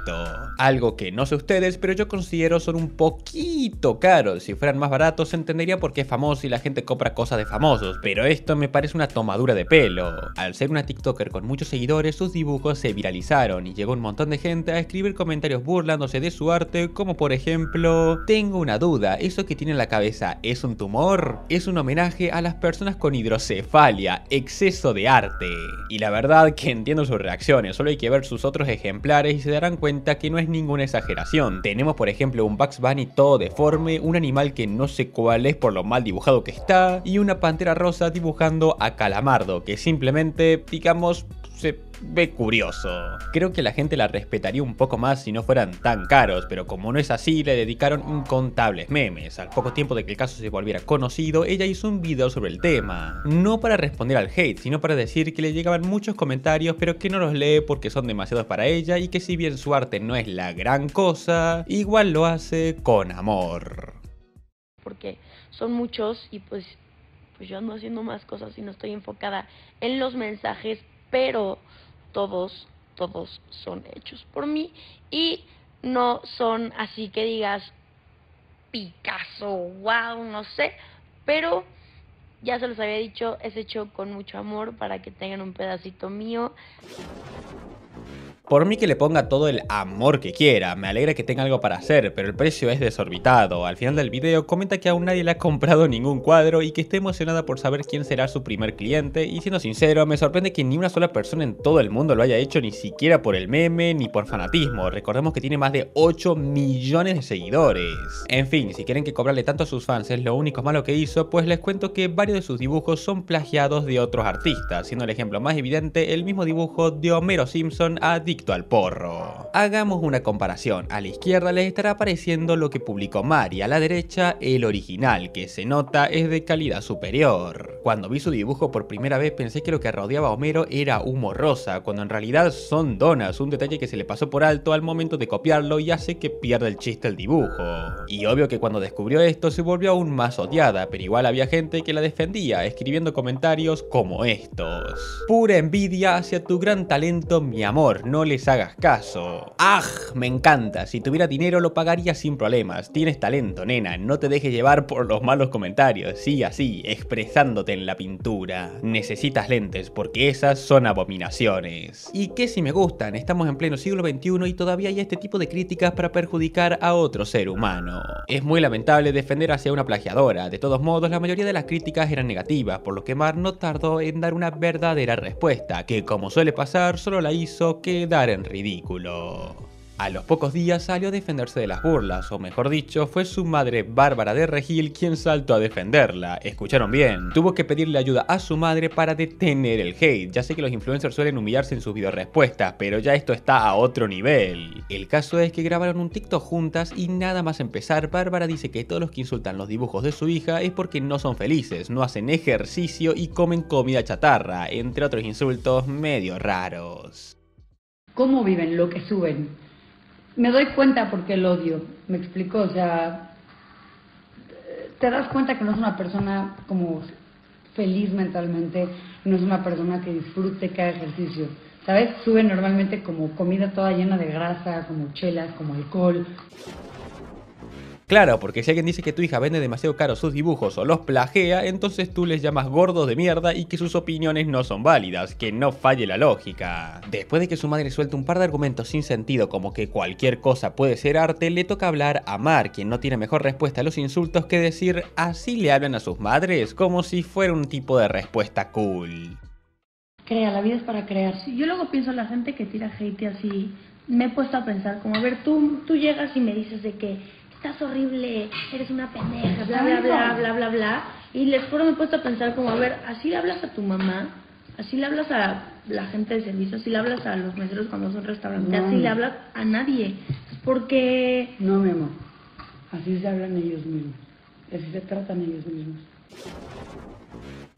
Algo que no sé ustedes, pero yo considero son un poquito caros. Si fueran más baratos entendería por qué es famoso y la gente compra cosas de famosos, pero esto me parece una tomadura de pelo. Al ser una TikToker con muchos seguidores, sus dibujos se viralizaron y llegó un montón de gente a escribir comentarios burlándose de su arte como por ejemplo, tengo una duda, ¿eso que tiene en la cabeza es un tumor? Es un homenaje a las personas con hidrocefalia, exceso de arte. Y la verdad que entiendo sus reacciones, solo hay que ver sus otros ejemplares y se darán cuenta que no es ninguna exageración. Tenemos por ejemplo un Bugs Bunny todo deforme, un animal que no sé cuál es por lo mal dibujado que está, y una pantera rosa dibujando a Calamardo, que simplemente, digamos, se ve curioso. Creo que la gente la respetaría un poco más si no fueran tan caros, pero como no es así, le dedicaron incontables memes. Al poco tiempo de que el caso se volviera conocido, ella hizo un video sobre el tema. No para responder al hate, sino para decir que le llegaban muchos comentarios, pero que no los lee porque son demasiados para ella y que si bien su arte no es la gran cosa, igual lo hace con amor. Porque son muchos y pues pues yo ando haciendo más cosas y no estoy enfocada en los mensajes pero todos, todos son hechos por mí y no son así que digas Picasso, wow, no sé, pero ya se los había dicho, es hecho con mucho amor para que tengan un pedacito mío. Por mí que le ponga todo el amor que quiera, me alegra que tenga algo para hacer, pero el precio es desorbitado. Al final del video comenta que aún nadie le ha comprado ningún cuadro y que está emocionada por saber quién será su primer cliente y siendo sincero, me sorprende que ni una sola persona en todo el mundo lo haya hecho ni siquiera por el meme ni por fanatismo. Recordemos que tiene más de 8 millones de seguidores. En fin, si quieren que cobrarle tanto a sus fans es lo único malo que hizo, pues les cuento que varios de sus dibujos son plagiados de otros artistas, siendo el ejemplo más evidente el mismo dibujo de Homero Simpson a Dick al porro. Hagamos una comparación, a la izquierda les estará apareciendo lo que publicó Mari, a la derecha el original, que se nota es de calidad superior. Cuando vi su dibujo por primera vez pensé que lo que rodeaba a Homero era humo rosa, cuando en realidad son donas, un detalle que se le pasó por alto al momento de copiarlo y hace que pierda el chiste el dibujo. Y obvio que cuando descubrió esto se volvió aún más odiada, pero igual había gente que la defendía, escribiendo comentarios como estos. Pura envidia hacia tu gran talento, mi amor, no le les hagas caso. ¡Ah! Me encanta. Si tuviera dinero lo pagaría sin problemas. Tienes talento, nena. No te dejes llevar por los malos comentarios. Sí, así, expresándote en la pintura. Necesitas lentes porque esas son abominaciones. ¿Y qué si me gustan? Estamos en pleno siglo XXI y todavía hay este tipo de críticas para perjudicar a otro ser humano. Es muy lamentable defender hacia una plagiadora. De todos modos, la mayoría de las críticas eran negativas, por lo que Mar no tardó en dar una verdadera respuesta, que como suele pasar, solo la hizo que en ridículo. A los pocos días salió a defenderse de las burlas, o mejor dicho, fue su madre Bárbara de Regil quien saltó a defenderla. Escucharon bien. Tuvo que pedirle ayuda a su madre para detener el hate. Ya sé que los influencers suelen humillarse en sus video respuestas, pero ya esto está a otro nivel. El caso es que grabaron un TikTok juntas y nada más empezar, Bárbara dice que todos los que insultan los dibujos de su hija es porque no son felices, no hacen ejercicio y comen comida chatarra, entre otros insultos medio raros cómo viven, lo que suben. Me doy cuenta porque el odio, me explico, o sea, te das cuenta que no es una persona como feliz mentalmente, no es una persona que disfrute cada ejercicio. ¿Sabes? Sube normalmente como comida toda llena de grasa, como chelas, como alcohol. Claro, porque si alguien dice que tu hija vende demasiado caro sus dibujos o los plagea, entonces tú les llamas gordos de mierda y que sus opiniones no son válidas, que no falle la lógica. Después de que su madre suelte un par de argumentos sin sentido como que cualquier cosa puede ser arte, le toca hablar a Mar, quien no tiene mejor respuesta a los insultos que decir así le hablan a sus madres, como si fuera un tipo de respuesta cool. Crea, la vida es para crear. Yo luego pienso en la gente que tira hate así, me he puesto a pensar como, a ver, tú, tú llegas y me dices de que estás horrible, eres una pendeja, bla, bla, bla, bla, bla, bla. Y les juro, me he puesto a pensar como, a ver, así le hablas a tu mamá, así le hablas a la gente de servicio, así le hablas a los meseros cuando son restaurantes, así le hablas a nadie. Porque... No, mi amor, así se hablan ellos mismos, así se tratan ellos mismos.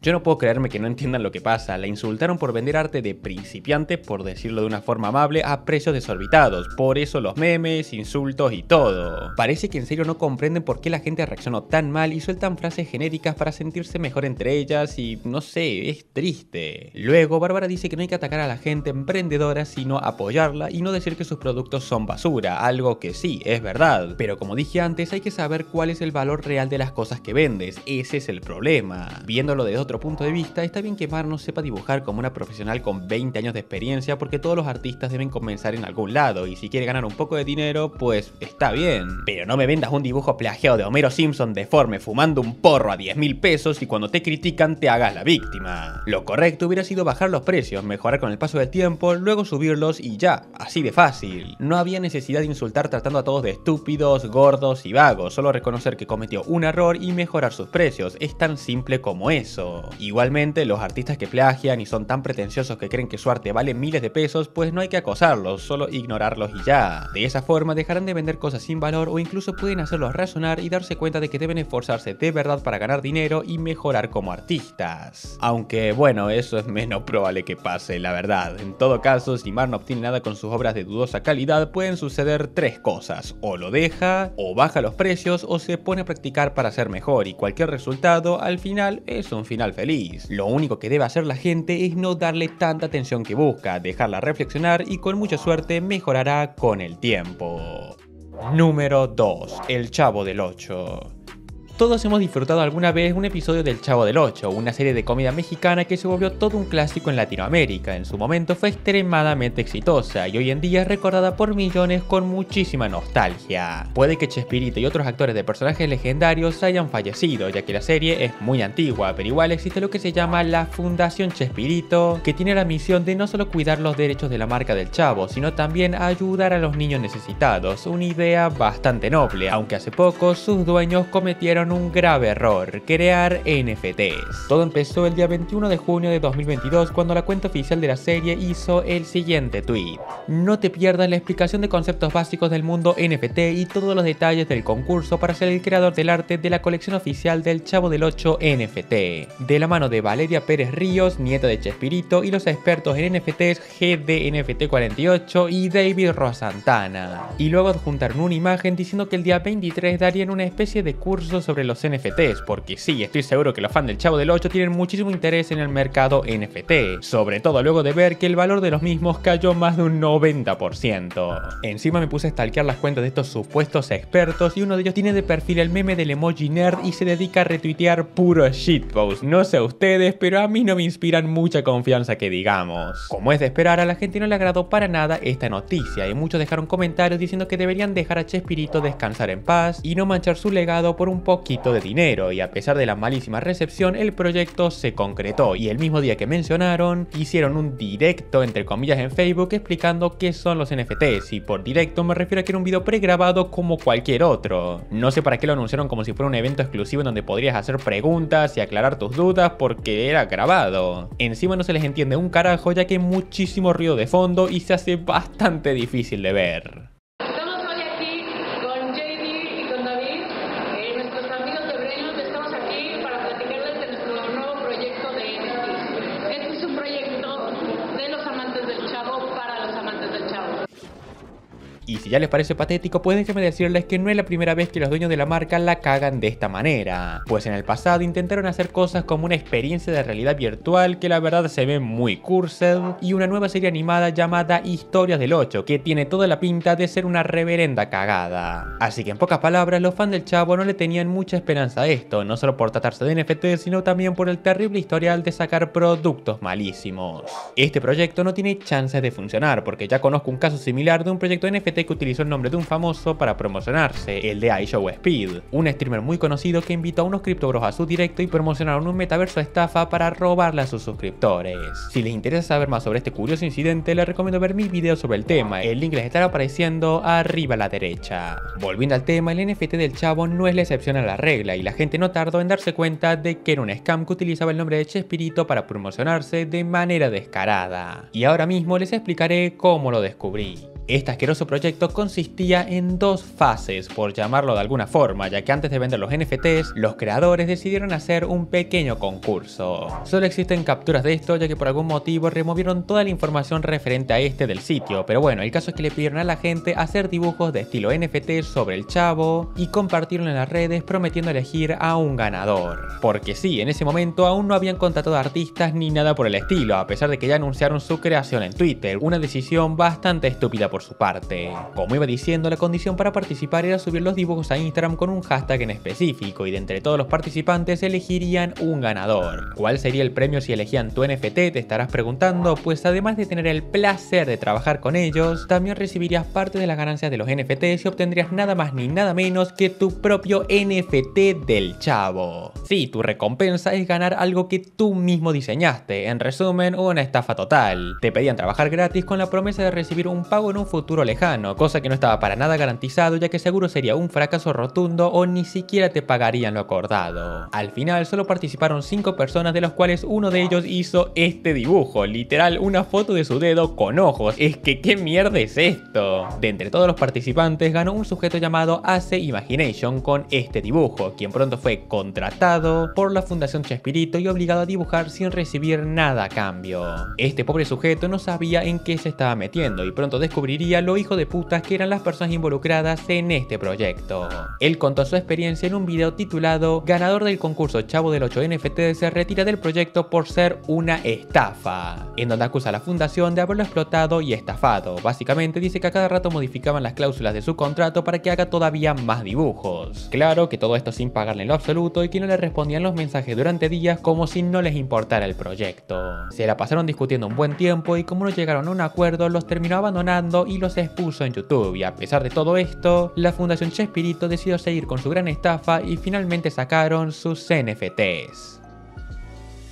Yo no puedo creerme que no entiendan lo que pasa. La insultaron por vender arte de principiante, por decirlo de una forma amable, a precios desorbitados. Por eso los memes, insultos y todo. Parece que en serio no comprenden por qué la gente reaccionó tan mal y sueltan frases genéricas para sentirse mejor entre ellas y no sé, es triste. Luego, Bárbara dice que no hay que atacar a la gente emprendedora, sino apoyarla y no decir que sus productos son basura, algo que sí, es verdad. Pero como dije antes, hay que saber cuál es el valor real de las cosas que vendes. Ese es el problema. Viéndolo de otro punto de vista, está bien que Mar no sepa dibujar como una profesional con 20 años de experiencia porque todos los artistas deben comenzar en algún lado y si quiere ganar un poco de dinero, pues está bien. Pero no me vendas un dibujo plagiado de Homero Simpson deforme fumando un porro a 10 mil pesos y cuando te critican te hagas la víctima. Lo correcto hubiera sido bajar los precios, mejorar con el paso del tiempo, luego subirlos y ya, así de fácil. No había necesidad de insultar tratando a todos de estúpidos, gordos y vagos, solo reconocer que cometió un error y mejorar sus precios, es tan simple como eso. Igualmente, los artistas que plagian y son tan pretenciosos que creen que su arte vale miles de pesos, pues no hay que acosarlos, solo ignorarlos y ya. De esa forma dejarán de vender cosas sin valor o incluso pueden hacerlos razonar y darse cuenta de que deben esforzarse de verdad para ganar dinero y mejorar como artistas. Aunque bueno, eso es menos probable que pase, la verdad. En todo caso, si Mar no obtiene nada con sus obras de dudosa calidad, pueden suceder tres cosas. O lo deja, o baja los precios, o se pone a practicar para ser mejor y cualquier resultado al final es un final feliz. Lo único que debe hacer la gente es no darle tanta atención que busca, dejarla reflexionar y con mucha suerte mejorará con el tiempo. Número 2. El Chavo del 8. Todos hemos disfrutado alguna vez un episodio del Chavo del Ocho, una serie de comida mexicana que se volvió todo un clásico en Latinoamérica. En su momento fue extremadamente exitosa y hoy en día es recordada por millones con muchísima nostalgia. Puede que Chespirito y otros actores de personajes legendarios hayan fallecido, ya que la serie es muy antigua, pero igual existe lo que se llama la Fundación Chespirito, que tiene la misión de no solo cuidar los derechos de la marca del Chavo, sino también ayudar a los niños necesitados, una idea bastante noble, aunque hace poco sus dueños cometieron un grave error, crear NFTs. Todo empezó el día 21 de junio de 2022 cuando la cuenta oficial de la serie hizo el siguiente tweet. No te pierdas la explicación de conceptos básicos del mundo NFT y todos los detalles del concurso para ser el creador del arte de la colección oficial del Chavo del 8 NFT. De la mano de Valeria Pérez Ríos, nieta de Chespirito, y los expertos en NFTs GDNFT48 y David Rosantana. Y luego adjuntaron una imagen diciendo que el día 23 darían una especie de curso sobre los NFTs, porque sí, estoy seguro que los fans del Chavo del 8 tienen muchísimo interés en el mercado NFT, sobre todo luego de ver que el valor de los mismos cayó más de un 90%. Encima me puse a stalkear las cuentas de estos supuestos expertos y uno de ellos tiene de perfil el meme del emoji nerd y se dedica a retuitear puro shitpost. No sé ustedes, pero a mí no me inspiran mucha confianza que digamos. Como es de esperar, a la gente no le agradó para nada esta noticia y muchos dejaron comentarios diciendo que deberían dejar a Chespirito descansar en paz y no manchar su legado por un poco poquito de dinero y a pesar de la malísima recepción el proyecto se concretó y el mismo día que mencionaron hicieron un directo entre comillas en Facebook explicando qué son los NFTs y por directo me refiero a que era un video pregrabado como cualquier otro. No sé para qué lo anunciaron como si fuera un evento exclusivo donde podrías hacer preguntas y aclarar tus dudas porque era grabado. Encima no se les entiende un carajo ya que muchísimo ruido de fondo y se hace bastante difícil de ver. Y si ya les parece patético, pues déjenme decirles que no es la primera vez que los dueños de la marca la cagan de esta manera, pues en el pasado intentaron hacer cosas como una experiencia de realidad virtual que la verdad se ve muy cursed, y una nueva serie animada llamada Historias del 8, que tiene toda la pinta de ser una reverenda cagada. Así que en pocas palabras, los fans del chavo no le tenían mucha esperanza a esto, no solo por tratarse de NFT, sino también por el terrible historial de sacar productos malísimos. Este proyecto no tiene chances de funcionar, porque ya conozco un caso similar de un proyecto NFT que utilizó el nombre de un famoso para promocionarse, el de iShow Speed, un streamer muy conocido que invitó a unos criptobros a su directo y promocionaron un metaverso estafa para robarle a sus suscriptores. Si les interesa saber más sobre este curioso incidente, les recomiendo ver mi video sobre el tema, el link les estará apareciendo arriba a la derecha. Volviendo al tema, el NFT del chavo no es la excepción a la regla y la gente no tardó en darse cuenta de que era un scam que utilizaba el nombre de Chespirito para promocionarse de manera descarada. Y ahora mismo les explicaré cómo lo descubrí. Este asqueroso proyecto consistía en dos fases, por llamarlo de alguna forma, ya que antes de vender los NFTs, los creadores decidieron hacer un pequeño concurso. Solo existen capturas de esto, ya que por algún motivo removieron toda la información referente a este del sitio, pero bueno, el caso es que le pidieron a la gente hacer dibujos de estilo NFT sobre el chavo y compartieron en las redes prometiendo elegir a un ganador. Porque sí, en ese momento aún no habían contratado artistas ni nada por el estilo, a pesar de que ya anunciaron su creación en Twitter, una decisión bastante estúpida por su parte. Como iba diciendo, la condición para participar era subir los dibujos a Instagram con un hashtag en específico y de entre todos los participantes elegirían un ganador. ¿Cuál sería el premio si elegían tu NFT? Te estarás preguntando, pues además de tener el placer de trabajar con ellos, también recibirías parte de las ganancias de los NFTs y obtendrías nada más ni nada menos que tu propio NFT del chavo. Sí, tu recompensa es ganar algo que tú mismo diseñaste, en resumen, una estafa total. Te pedían trabajar gratis con la promesa de recibir un pago en un futuro lejano, cosa que no estaba para nada garantizado ya que seguro sería un fracaso rotundo o ni siquiera te pagarían lo acordado. Al final solo participaron 5 personas de los cuales uno de ellos hizo este dibujo, literal una foto de su dedo con ojos, es que qué mierda es esto. De entre todos los participantes ganó un sujeto llamado Ace Imagination con este dibujo, quien pronto fue contratado por la Fundación Chespirito y obligado a dibujar sin recibir nada a cambio. Este pobre sujeto no sabía en qué se estaba metiendo y pronto descubrió diría lo hijo de putas que eran las personas involucradas en este proyecto. Él contó su experiencia en un video titulado Ganador del concurso Chavo del 8 NFT se retira del proyecto por ser una estafa, en donde acusa a la fundación de haberlo explotado y estafado. Básicamente dice que a cada rato modificaban las cláusulas de su contrato para que haga todavía más dibujos. Claro que todo esto sin pagarle en lo absoluto y que no le respondían los mensajes durante días como si no les importara el proyecto. Se la pasaron discutiendo un buen tiempo y como no llegaron a un acuerdo los terminó abandonando y los expuso en YouTube. Y a pesar de todo esto, la Fundación Chespirito decidió seguir con su gran estafa y finalmente sacaron sus NFTs.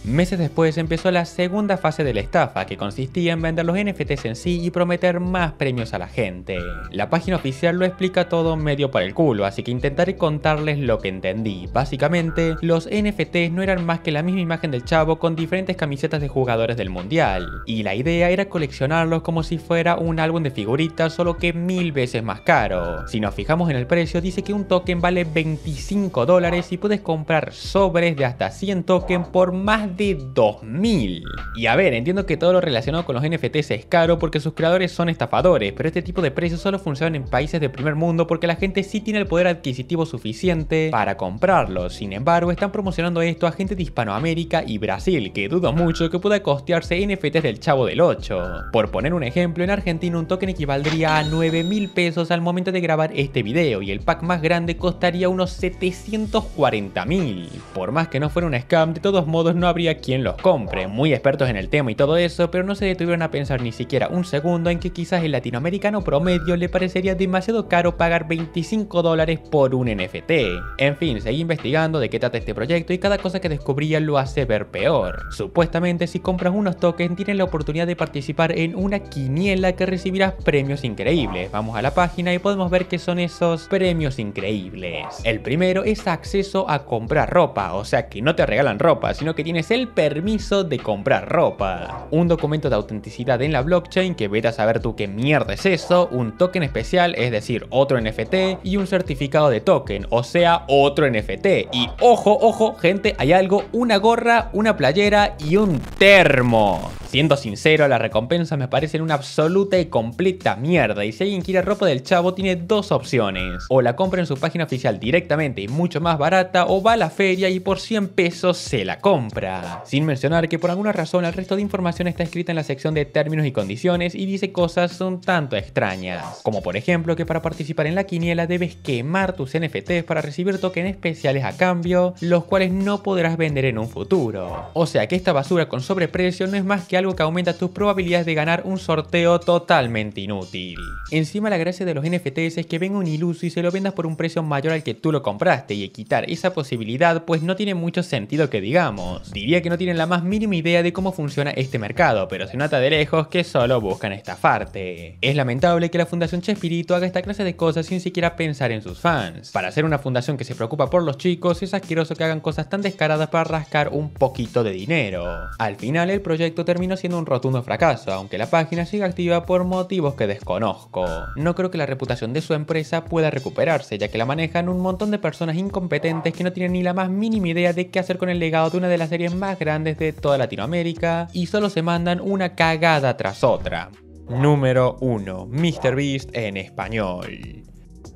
Meses después empezó la segunda fase de la estafa, que consistía en vender los NFTs en sí y prometer más premios a la gente. La página oficial lo explica todo medio para el culo, así que intentaré contarles lo que entendí. Básicamente, los NFTs no eran más que la misma imagen del chavo con diferentes camisetas de jugadores del mundial, y la idea era coleccionarlos como si fuera un álbum de figuritas, solo que mil veces más caro. Si nos fijamos en el precio, dice que un token vale 25 dólares y puedes comprar sobres de hasta 100 tokens por más de de 2000. Y a ver, entiendo que todo lo relacionado con los NFTs es caro porque sus creadores son estafadores, pero este tipo de precios solo funcionan en países de primer mundo porque la gente sí tiene el poder adquisitivo suficiente para comprarlos. Sin embargo, están promocionando esto a gente de Hispanoamérica y Brasil, que dudo mucho que pueda costearse NFTs del Chavo del 8. Por poner un ejemplo, en Argentina un token equivaldría a 9000 pesos al momento de grabar este video y el pack más grande costaría unos 740 mil. Por más que no fuera un scam, de todos modos no habría quien los compre, muy expertos en el tema y todo eso, pero no se detuvieron a pensar ni siquiera un segundo en que quizás el latinoamericano promedio le parecería demasiado caro pagar 25 dólares por un NFT. En fin, seguí investigando de qué trata este proyecto y cada cosa que descubría lo hace ver peor. Supuestamente si compras unos tokens tienes la oportunidad de participar en una quiniela que recibirás premios increíbles. Vamos a la página y podemos ver qué son esos premios increíbles. El primero es acceso a comprar ropa, o sea que no te regalan ropa, sino que tienes el permiso de comprar ropa. Un documento de autenticidad en la blockchain que verás a saber tú qué mierda es eso, un token especial, es decir, otro NFT, y un certificado de token, o sea, otro NFT. Y ojo, ojo, gente, hay algo, una gorra, una playera y un termo. Siendo sincero, las recompensas me parecen una absoluta y completa mierda, y si alguien quiere ropa del chavo tiene dos opciones, o la compra en su página oficial directamente y mucho más barata, o va a la feria y por 100 pesos se la compra. Sin mencionar que por alguna razón el resto de información está escrita en la sección de términos y condiciones y dice cosas un tanto extrañas. Como por ejemplo que para participar en la quiniela debes quemar tus NFTs para recibir tokens especiales a cambio, los cuales no podrás vender en un futuro. O sea que esta basura con sobreprecio no es más que algo que aumenta tus probabilidades de ganar un sorteo totalmente inútil. Encima la gracia de los NFTs es que venga un iluso y se lo vendas por un precio mayor al que tú lo compraste y quitar esa posibilidad pues no tiene mucho sentido que digamos. Diría que no tienen la más mínima idea de cómo funciona este mercado, pero se nota de lejos que solo buscan estafarte. Es lamentable que la Fundación Chespirito haga esta clase de cosas sin siquiera pensar en sus fans. Para ser una fundación que se preocupa por los chicos, es asqueroso que hagan cosas tan descaradas para rascar un poquito de dinero. Al final, el proyecto terminó siendo un rotundo fracaso, aunque la página siga activa por motivos que desconozco. No creo que la reputación de su empresa pueda recuperarse, ya que la manejan un montón de personas incompetentes que no tienen ni la más mínima idea de qué hacer con el legado de una de las series más grandes de toda Latinoamérica y solo se mandan una cagada tras otra. Número 1. Beast en español.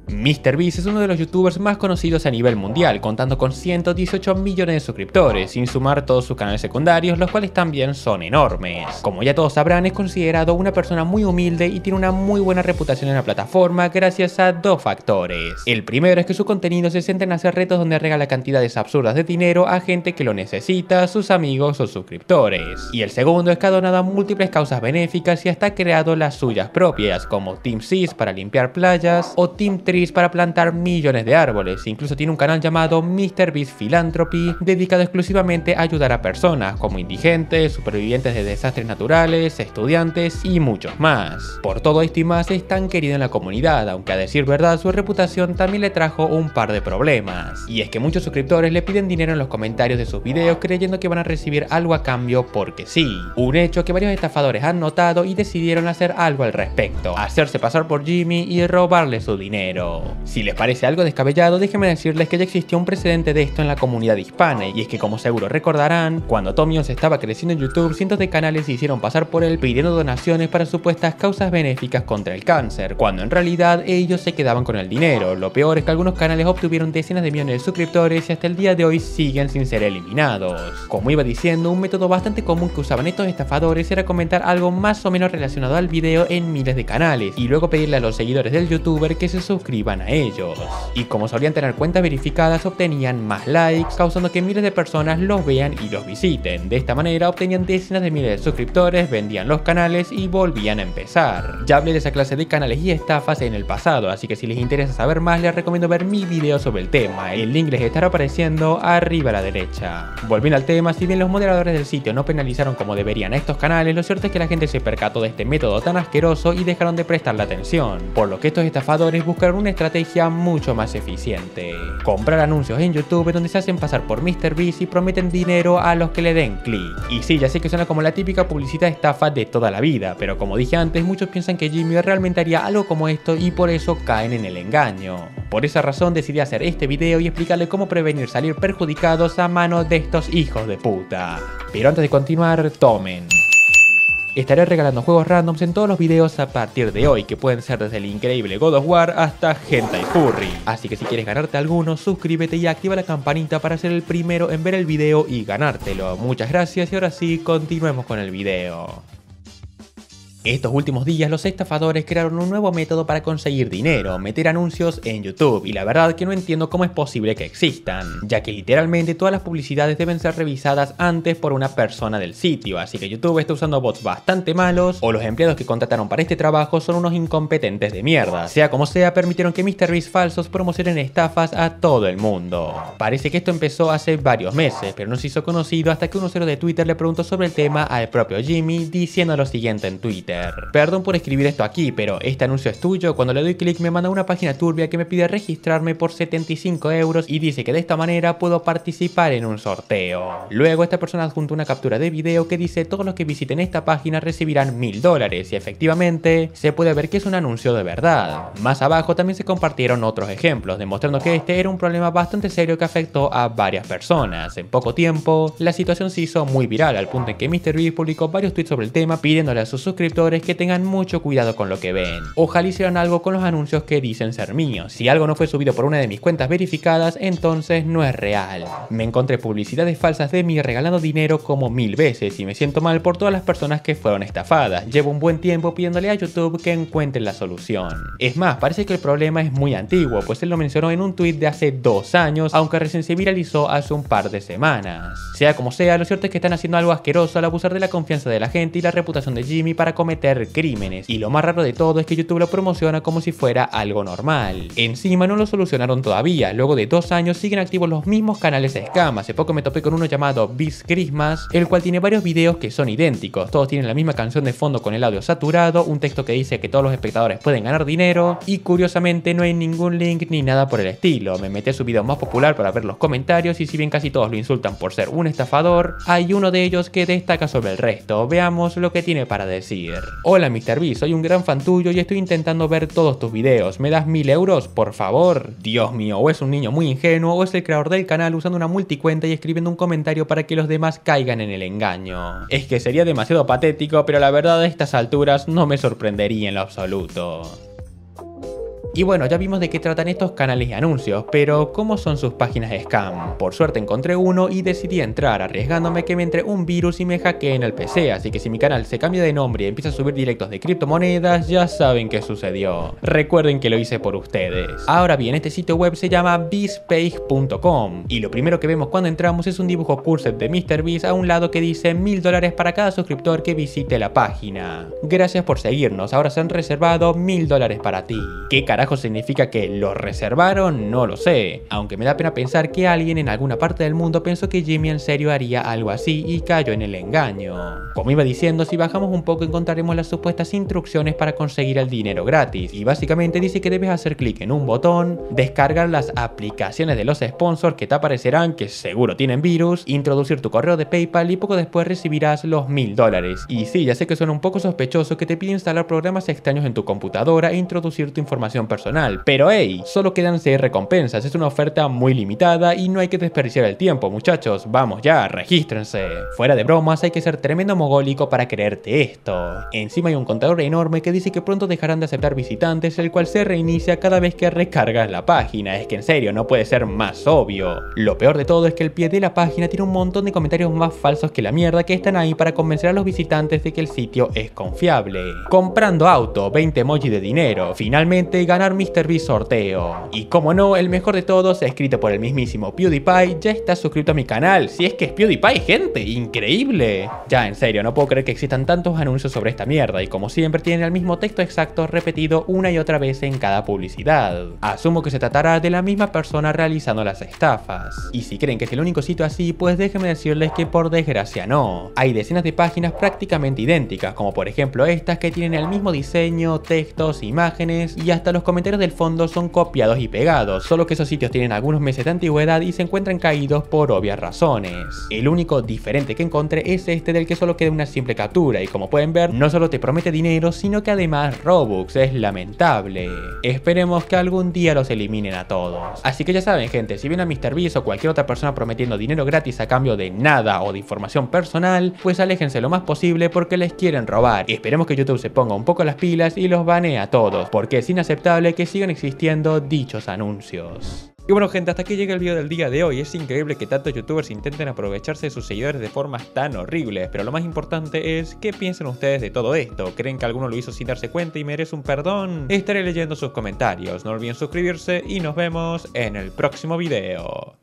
MrBeast es uno de los youtubers más conocidos a nivel mundial, contando con 118 millones de suscriptores, sin sumar todos sus canales secundarios, los cuales también son enormes. Como ya todos sabrán, es considerado una persona muy humilde y tiene una muy buena reputación en la plataforma gracias a dos factores. El primero es que su contenido se centra en hacer retos donde regala cantidades absurdas de dinero a gente que lo necesita, sus amigos o suscriptores. Y el segundo es que ha donado a múltiples causas benéficas y hasta ha creado las suyas propias, como Team Seas para limpiar playas o Team 3 para plantar millones de árboles. Incluso tiene un canal llamado MrBeast Philanthropy, dedicado exclusivamente a ayudar a personas como indigentes, supervivientes de desastres naturales, estudiantes y muchos más. Por todo esto y más es tan querido en la comunidad, aunque a decir verdad su reputación también le trajo un par de problemas. Y es que muchos suscriptores le piden dinero en los comentarios de sus videos creyendo que van a recibir algo a cambio porque sí. Un hecho que varios estafadores han notado y decidieron hacer algo al respecto, hacerse pasar por Jimmy y robarle su dinero si les parece algo descabellado, déjenme decirles que ya existió un precedente de esto en la comunidad hispana, y es que como seguro recordarán, cuando Tomios estaba creciendo en YouTube, cientos de canales se hicieron pasar por él pidiendo donaciones para supuestas causas benéficas contra el cáncer, cuando en realidad ellos se quedaban con el dinero. Lo peor es que algunos canales obtuvieron decenas de millones de suscriptores y hasta el día de hoy siguen sin ser eliminados. Como iba diciendo, un método bastante común que usaban estos estafadores era comentar algo más o menos relacionado al video en miles de canales, y luego pedirle a los seguidores del youtuber que se suscriban iban a ellos. Y como solían tener cuentas verificadas, obtenían más likes, causando que miles de personas los vean y los visiten. De esta manera obtenían decenas de miles de suscriptores, vendían los canales y volvían a empezar. Ya hablé de esa clase de canales y estafas en el pasado, así que si les interesa saber más les recomiendo ver mi video sobre el tema, el link les estará apareciendo arriba a la derecha. Volviendo al tema, si bien los moderadores del sitio no penalizaron como deberían estos canales, lo cierto es que la gente se percató de este método tan asqueroso y dejaron de prestarle atención, por lo que estos estafadores buscaron un estrategia mucho más eficiente. Comprar anuncios en YouTube donde se hacen pasar por MrBeast y prometen dinero a los que le den clic. Y sí, ya sé que suena como la típica publicidad estafa de toda la vida, pero como dije antes, muchos piensan que Jimmy realmente haría algo como esto y por eso caen en el engaño. Por esa razón decidí hacer este video y explicarle cómo prevenir salir perjudicados a manos de estos hijos de puta. Pero antes de continuar, tomen. Estaré regalando juegos randoms en todos los videos a partir de hoy, que pueden ser desde el increíble God of War hasta Hentai Furry. Así que si quieres ganarte alguno, suscríbete y activa la campanita para ser el primero en ver el video y ganártelo. Muchas gracias y ahora sí, continuemos con el video. Estos últimos días los estafadores crearon un nuevo método para conseguir dinero, meter anuncios en YouTube, y la verdad que no entiendo cómo es posible que existan, ya que literalmente todas las publicidades deben ser revisadas antes por una persona del sitio, así que YouTube está usando bots bastante malos, o los empleados que contrataron para este trabajo son unos incompetentes de mierda. Sea como sea, permitieron que MrBeast falsos promocionen estafas a todo el mundo. Parece que esto empezó hace varios meses, pero no se hizo conocido hasta que un usuario de Twitter le preguntó sobre el tema al propio Jimmy, diciendo lo siguiente en Twitter. Perdón por escribir esto aquí, pero este anuncio es tuyo. Cuando le doy clic me manda una página turbia que me pide registrarme por 75 euros y dice que de esta manera puedo participar en un sorteo. Luego esta persona adjunta una captura de video que dice todos los que visiten esta página recibirán mil dólares y efectivamente se puede ver que es un anuncio de verdad. Más abajo también se compartieron otros ejemplos, demostrando que este era un problema bastante serio que afectó a varias personas. En poco tiempo, la situación se hizo muy viral al punto en que MrBeast publicó varios tweets sobre el tema pidiéndole a sus suscriptores que tengan mucho cuidado con lo que ven. Ojalá hicieran algo con los anuncios que dicen ser míos. Si algo no fue subido por una de mis cuentas verificadas, entonces no es real. Me encontré publicidades falsas de mí regalando dinero como mil veces y me siento mal por todas las personas que fueron estafadas. Llevo un buen tiempo pidiéndole a YouTube que encuentren la solución. Es más, parece que el problema es muy antiguo, pues él lo mencionó en un tuit de hace dos años, aunque recién se viralizó hace un par de semanas. Sea como sea, lo cierto es que están haciendo algo asqueroso al abusar de la confianza de la gente y la reputación de Jimmy para cometer crímenes. Y lo más raro de todo es que YouTube lo promociona como si fuera algo normal. Encima no lo solucionaron todavía, luego de dos años siguen activos los mismos canales de scam. Hace poco me topé con uno llamado Biz Christmas, el cual tiene varios videos que son idénticos. Todos tienen la misma canción de fondo con el audio saturado, un texto que dice que todos los espectadores pueden ganar dinero y curiosamente no hay ningún link ni nada por el estilo. Me metí a su video más popular para ver los comentarios y si bien casi todos lo insultan por ser un estafador, hay uno de ellos que destaca sobre el resto. Veamos lo que tiene para decir. Hola Mr. B, soy un gran fan tuyo y estoy intentando ver todos tus videos. ¿Me das mil euros, por favor? Dios mío, o es un niño muy ingenuo o es el creador del canal usando una multicuenta y escribiendo un comentario para que los demás caigan en el engaño. Es que sería demasiado patético, pero la verdad a estas alturas no me sorprendería en lo absoluto. Y bueno, ya vimos de qué tratan estos canales y anuncios, pero ¿cómo son sus páginas de scam? Por suerte encontré uno y decidí entrar, arriesgándome que me entre un virus y me en el PC, así que si mi canal se cambia de nombre y empieza a subir directos de criptomonedas, ya saben qué sucedió. Recuerden que lo hice por ustedes. Ahora bien, este sitio web se llama bispage.com y lo primero que vemos cuando entramos es un dibujo curset de MrBeast a un lado que dice 1000 dólares para cada suscriptor que visite la página. Gracias por seguirnos, ahora se han reservado 1000 dólares para ti. ¿Qué significa que lo reservaron, no lo sé. Aunque me da pena pensar que alguien en alguna parte del mundo pensó que Jimmy en serio haría algo así y cayó en el engaño. Como iba diciendo, si bajamos un poco encontraremos las supuestas instrucciones para conseguir el dinero gratis. Y básicamente dice que debes hacer clic en un botón, descargar las aplicaciones de los sponsors que te aparecerán, que seguro tienen virus, introducir tu correo de PayPal y poco después recibirás los mil dólares. Y sí, ya sé que suena un poco sospechoso que te pide instalar programas extraños en tu computadora e introducir tu información personal personal, pero hey, solo quedan 6 recompensas, es una oferta muy limitada y no hay que desperdiciar el tiempo muchachos, vamos ya, regístrense. Fuera de bromas, hay que ser tremendo mogólico para creerte esto. Encima hay un contador enorme que dice que pronto dejarán de aceptar visitantes, el cual se reinicia cada vez que recargas la página, es que en serio, no puede ser más obvio. Lo peor de todo es que el pie de la página tiene un montón de comentarios más falsos que la mierda que están ahí para convencer a los visitantes de que el sitio es confiable. Comprando auto, 20 emojis de dinero, finalmente ganan ganar sorteo. Y como no, el mejor de todos, escrito por el mismísimo PewDiePie, ya está suscrito a mi canal. Si es que es PewDiePie, gente, increíble. Ya, en serio, no puedo creer que existan tantos anuncios sobre esta mierda y como siempre tienen el mismo texto exacto repetido una y otra vez en cada publicidad. Asumo que se tratará de la misma persona realizando las estafas. Y si creen que es el único sitio así, pues déjenme decirles que por desgracia no. Hay decenas de páginas prácticamente idénticas, como por ejemplo estas que tienen el mismo diseño, textos, imágenes y hasta los comentarios comentarios del fondo son copiados y pegados, solo que esos sitios tienen algunos meses de antigüedad y se encuentran caídos por obvias razones. El único diferente que encontré es este del que solo queda una simple captura y como pueden ver, no solo te promete dinero, sino que además Robux, es lamentable. Esperemos que algún día los eliminen a todos. Así que ya saben gente, si ven a MrBeast o cualquier otra persona prometiendo dinero gratis a cambio de nada o de información personal, pues aléjense lo más posible porque les quieren robar. y Esperemos que YouTube se ponga un poco las pilas y los banee a todos, porque sin aceptar que sigan existiendo dichos anuncios. Y bueno gente, hasta aquí llega el video del día de hoy. Es increíble que tantos youtubers intenten aprovecharse de sus seguidores de formas tan horribles, pero lo más importante es qué piensan ustedes de todo esto. ¿Creen que alguno lo hizo sin darse cuenta y merece un perdón? Estaré leyendo sus comentarios. No olviden suscribirse y nos vemos en el próximo video.